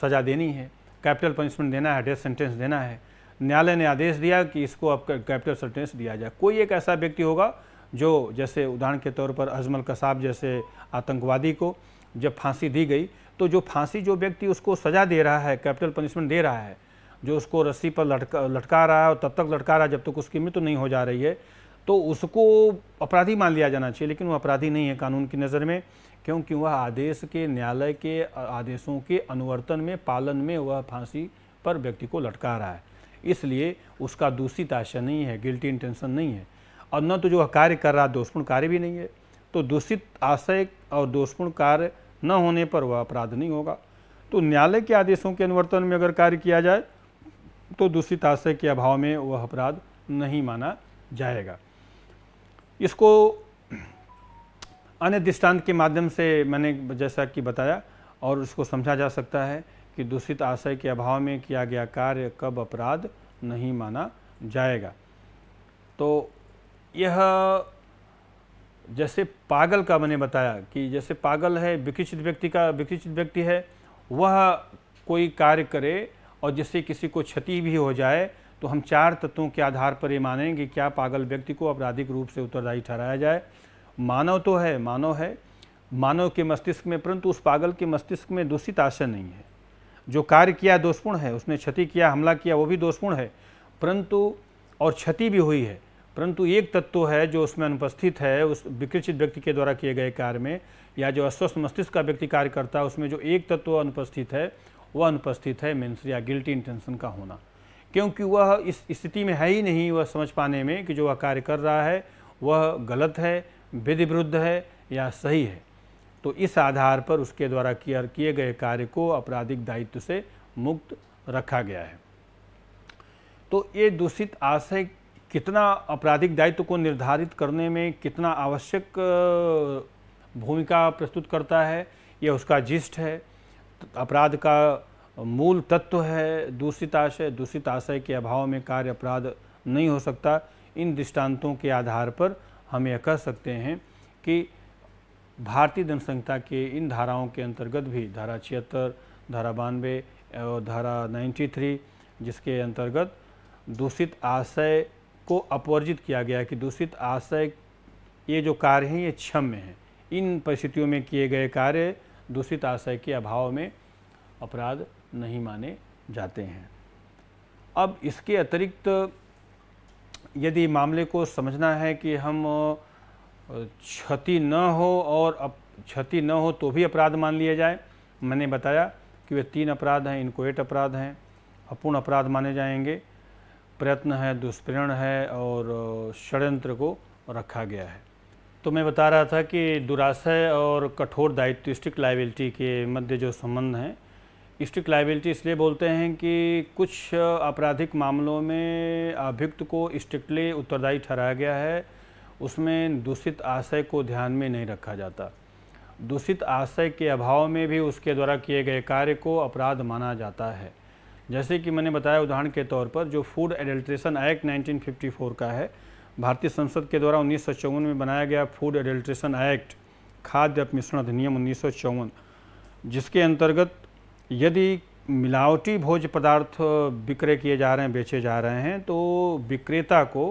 सज़ा देनी है कैपिटल पनिशमेंट देना है डेथ सेंटेंस देना है न्यायालय ने आदेश दिया कि इसको अब कैपिटल सर्टेंस दिया जाए कोई एक ऐसा व्यक्ति होगा जो जैसे उदाहरण के तौर पर अजमल कसाब जैसे आतंकवादी को जब फांसी दी गई तो जो फांसी जो व्यक्ति उसको सज़ा दे रहा है कैपिटल पनिशमेंट दे रहा है जो उसको रस्सी पर लटका लटका रहा है और तब तक लटका रहा है जब तक उसकी मृत्यु तो नहीं हो जा रही है तो उसको अपराधी मान लिया जाना चाहिए लेकिन वो अपराधी नहीं है कानून की नज़र में क्योंकि वह आदेश के न्यायालय के आदेशों के अनुवर्तन में पालन में वह फांसी पर व्यक्ति को लटका रहा है इसलिए उसका दूषित आशय नहीं है गिल्टी इंटेंशन नहीं है और न तो जो कार्य कर रहा दोषपूर्ण कार्य भी नहीं है तो दूषित आशय और दोषपूर्ण कार्य न होने पर वह अपराध नहीं होगा तो न्यायालय के आदेशों के अनुवर्तन में अगर कार्य किया जाए तो दूषित आशय के अभाव में वह अपराध नहीं माना जाएगा इसको अन्य दृष्टांत के माध्यम से मैंने जैसा कि बताया और उसको समझा जा सकता है कि दूषित आशय के अभाव में किया गया कार्य कब अपराध नहीं माना जाएगा तो यह जैसे पागल का मैंने बताया कि जैसे पागल है विकसित व्यक्ति का विकसित व्यक्ति है वह कोई कार्य करे और जिससे किसी को क्षति भी हो जाए तो हम चार तत्वों के आधार पर ये मानेंगे क्या पागल व्यक्ति को आपराधिक रूप से उत्तरदायी ठहराया जाए मानव तो है मानव है मानव के मस्तिष्क में परंतु उस पागल के मस्तिष्क में दूषित आशय नहीं है जो कार्य किया दोषपूर्ण है उसने क्षति किया हमला किया वो भी दोषपूर्ण है परंतु और क्षति भी हुई है परंतु एक तत्व है जो उसमें अनुपस्थित है उस विकृषित व्यक्ति के द्वारा किए गए कार्य में या जो अस्वस्थ मस्तिष्क का व्यक्ति कार्य करता है उसमें जो एक तत्व अनुपस्थित है वह अनुपस्थित है मीन्स या गिल्टी इंटेंशन का होना क्योंकि वह इस स्थिति में है ही नहीं वह समझ पाने में कि जो वह कार्य कर रहा है वह गलत है विधि विरुद्ध है या सही है तो इस आधार पर उसके द्वारा किया किए गए कार्य को आपराधिक दायित्व से मुक्त रखा गया है तो ये दूषित आशय कितना आपराधिक दायित्व को निर्धारित करने में कितना आवश्यक भूमिका प्रस्तुत करता है यह उसका जिस्ट है अपराध का मूल तत्व है दूषित आशय दूषित आशय के अभाव में कार्य अपराध नहीं हो सकता इन दृष्टांतों के आधार पर हम यह कह सकते हैं कि भारतीय जनसंख्या के इन धाराओं के अंतर्गत भी धारा छिहत्तर धारा बानवे और धारा 93 जिसके अंतर्गत दूषित आशय को अपवर्जित किया गया कि दूषित आशय ये जो कार्य हैं ये क्षम्य हैं इन परिस्थितियों में किए गए कार्य दूषित आशय के अभाव में अपराध नहीं माने जाते हैं अब इसके अतिरिक्त यदि मामले को समझना है कि हम क्षति न हो और क्षति न हो तो भी अपराध मान लिया जाए मैंने बताया कि वे तीन अपराध हैं इनको एट अपराध हैं अपूर्ण अपराध माने जाएंगे प्रयत्न है दुष्प्रेरण है और षड्यंत्र को रखा गया है तो मैं बता रहा था कि दुराशय और कठोर दायित्व स्ट्रिक्ट लाइबिलिटी के मध्य जो संबंध हैं स्ट्रिक्ट लाइबिलिटी इसलिए बोलते हैं कि कुछ आपराधिक मामलों में अभियुक्त को स्ट्रिक्टली उत्तरदायी ठहराया गया है उसमें दूषित आशय को ध्यान में नहीं रखा जाता दूषित आशय के अभाव में भी उसके द्वारा किए गए कार्य को अपराध माना जाता है जैसे कि मैंने बताया उदाहरण के तौर पर जो फूड एडल्ट्रेशन एक्ट 1954 का है भारतीय संसद के द्वारा उन्नीस में बनाया गया फूड एडल्ट्रेशन एक्ट खाद्य अपमिश्रण अधिनियम उन्नीस जिसके अंतर्गत यदि मिलावटी भोज पदार्थ विक्रय किए जा रहे हैं बेचे जा रहे हैं तो विक्रेता को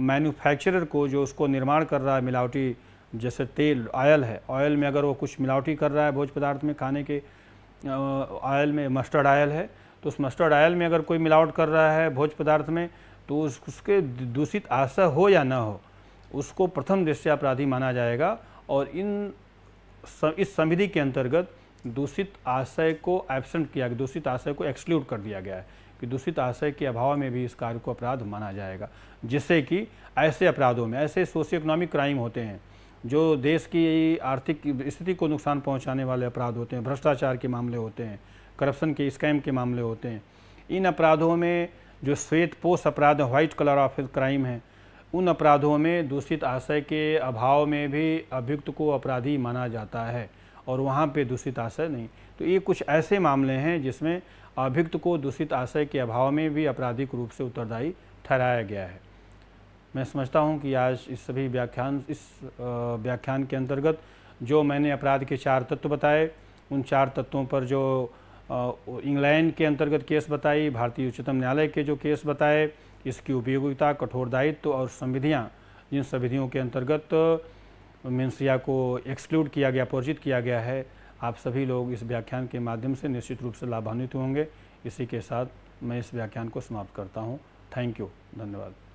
मैन्युफैक्चरर को जो उसको निर्माण कर रहा है मिलावटी जैसे तेल ऑयल है ऑयल में अगर वो कुछ मिलावटी कर रहा है भोज पदार्थ में खाने के ऑयल में मस्टर्ड ऑयल है तो उस मस्टर्ड ऑयल में अगर कोई मिलावट कर रहा है भोज पदार्थ में तो उस, उसके दूषित आशा हो या ना हो उसको प्रथम दृष्टि अपराधी माना जाएगा और इन इस संविधि के अंतर्गत दूषित आशय को एबसेंट किया गया दूषित आशय को एक्सक्लूड कर दिया गया है कि दूषित आशय के अभाव में भी इस कार्य को अपराध माना जाएगा जिससे कि ऐसे अपराधों में ऐसे सोशियो इकोनॉमिक क्राइम होते हैं जो देश की आर्थिक स्थिति को नुकसान पहुंचाने वाले अपराध होते हैं भ्रष्टाचार के मामले होते हैं करप्शन के स्कैम के मामले होते हैं इन अपराधों में जो श्वेत पोष अपराध व्हाइट कलर ऑफ क्राइम है उन अपराधों में दूषित आशय के अभाव में भी अभियुक्त को अपराधी माना जाता है और वहाँ पर दूषित आशय नहीं तो ये कुछ ऐसे मामले हैं जिसमें अभियुक्त को दूषित आशय के अभाव में भी आपराधिक रूप से उत्तरदायी ठहराया गया है मैं समझता हूं कि आज इस सभी व्याख्यान इस व्याख्यान के अंतर्गत जो मैंने अपराध के चार तत्व बताए उन चार तत्वों पर जो इंग्लैंड के अंतर्गत केस बताई भारतीय उच्चतम न्यायालय के जो केस बताए इसकी उपयोगिता कठोर दायित्व और संविधियाँ जिन संविधियों के अंतर्गत मिन्सिया को एक्सक्लूड किया गया अपोर्जित किया गया है आप सभी लोग इस व्याख्यान के माध्यम से निश्चित रूप से लाभान्वित होंगे इसी के साथ मैं इस व्याख्यान को समाप्त करता हूँ थैंक यू धन्यवाद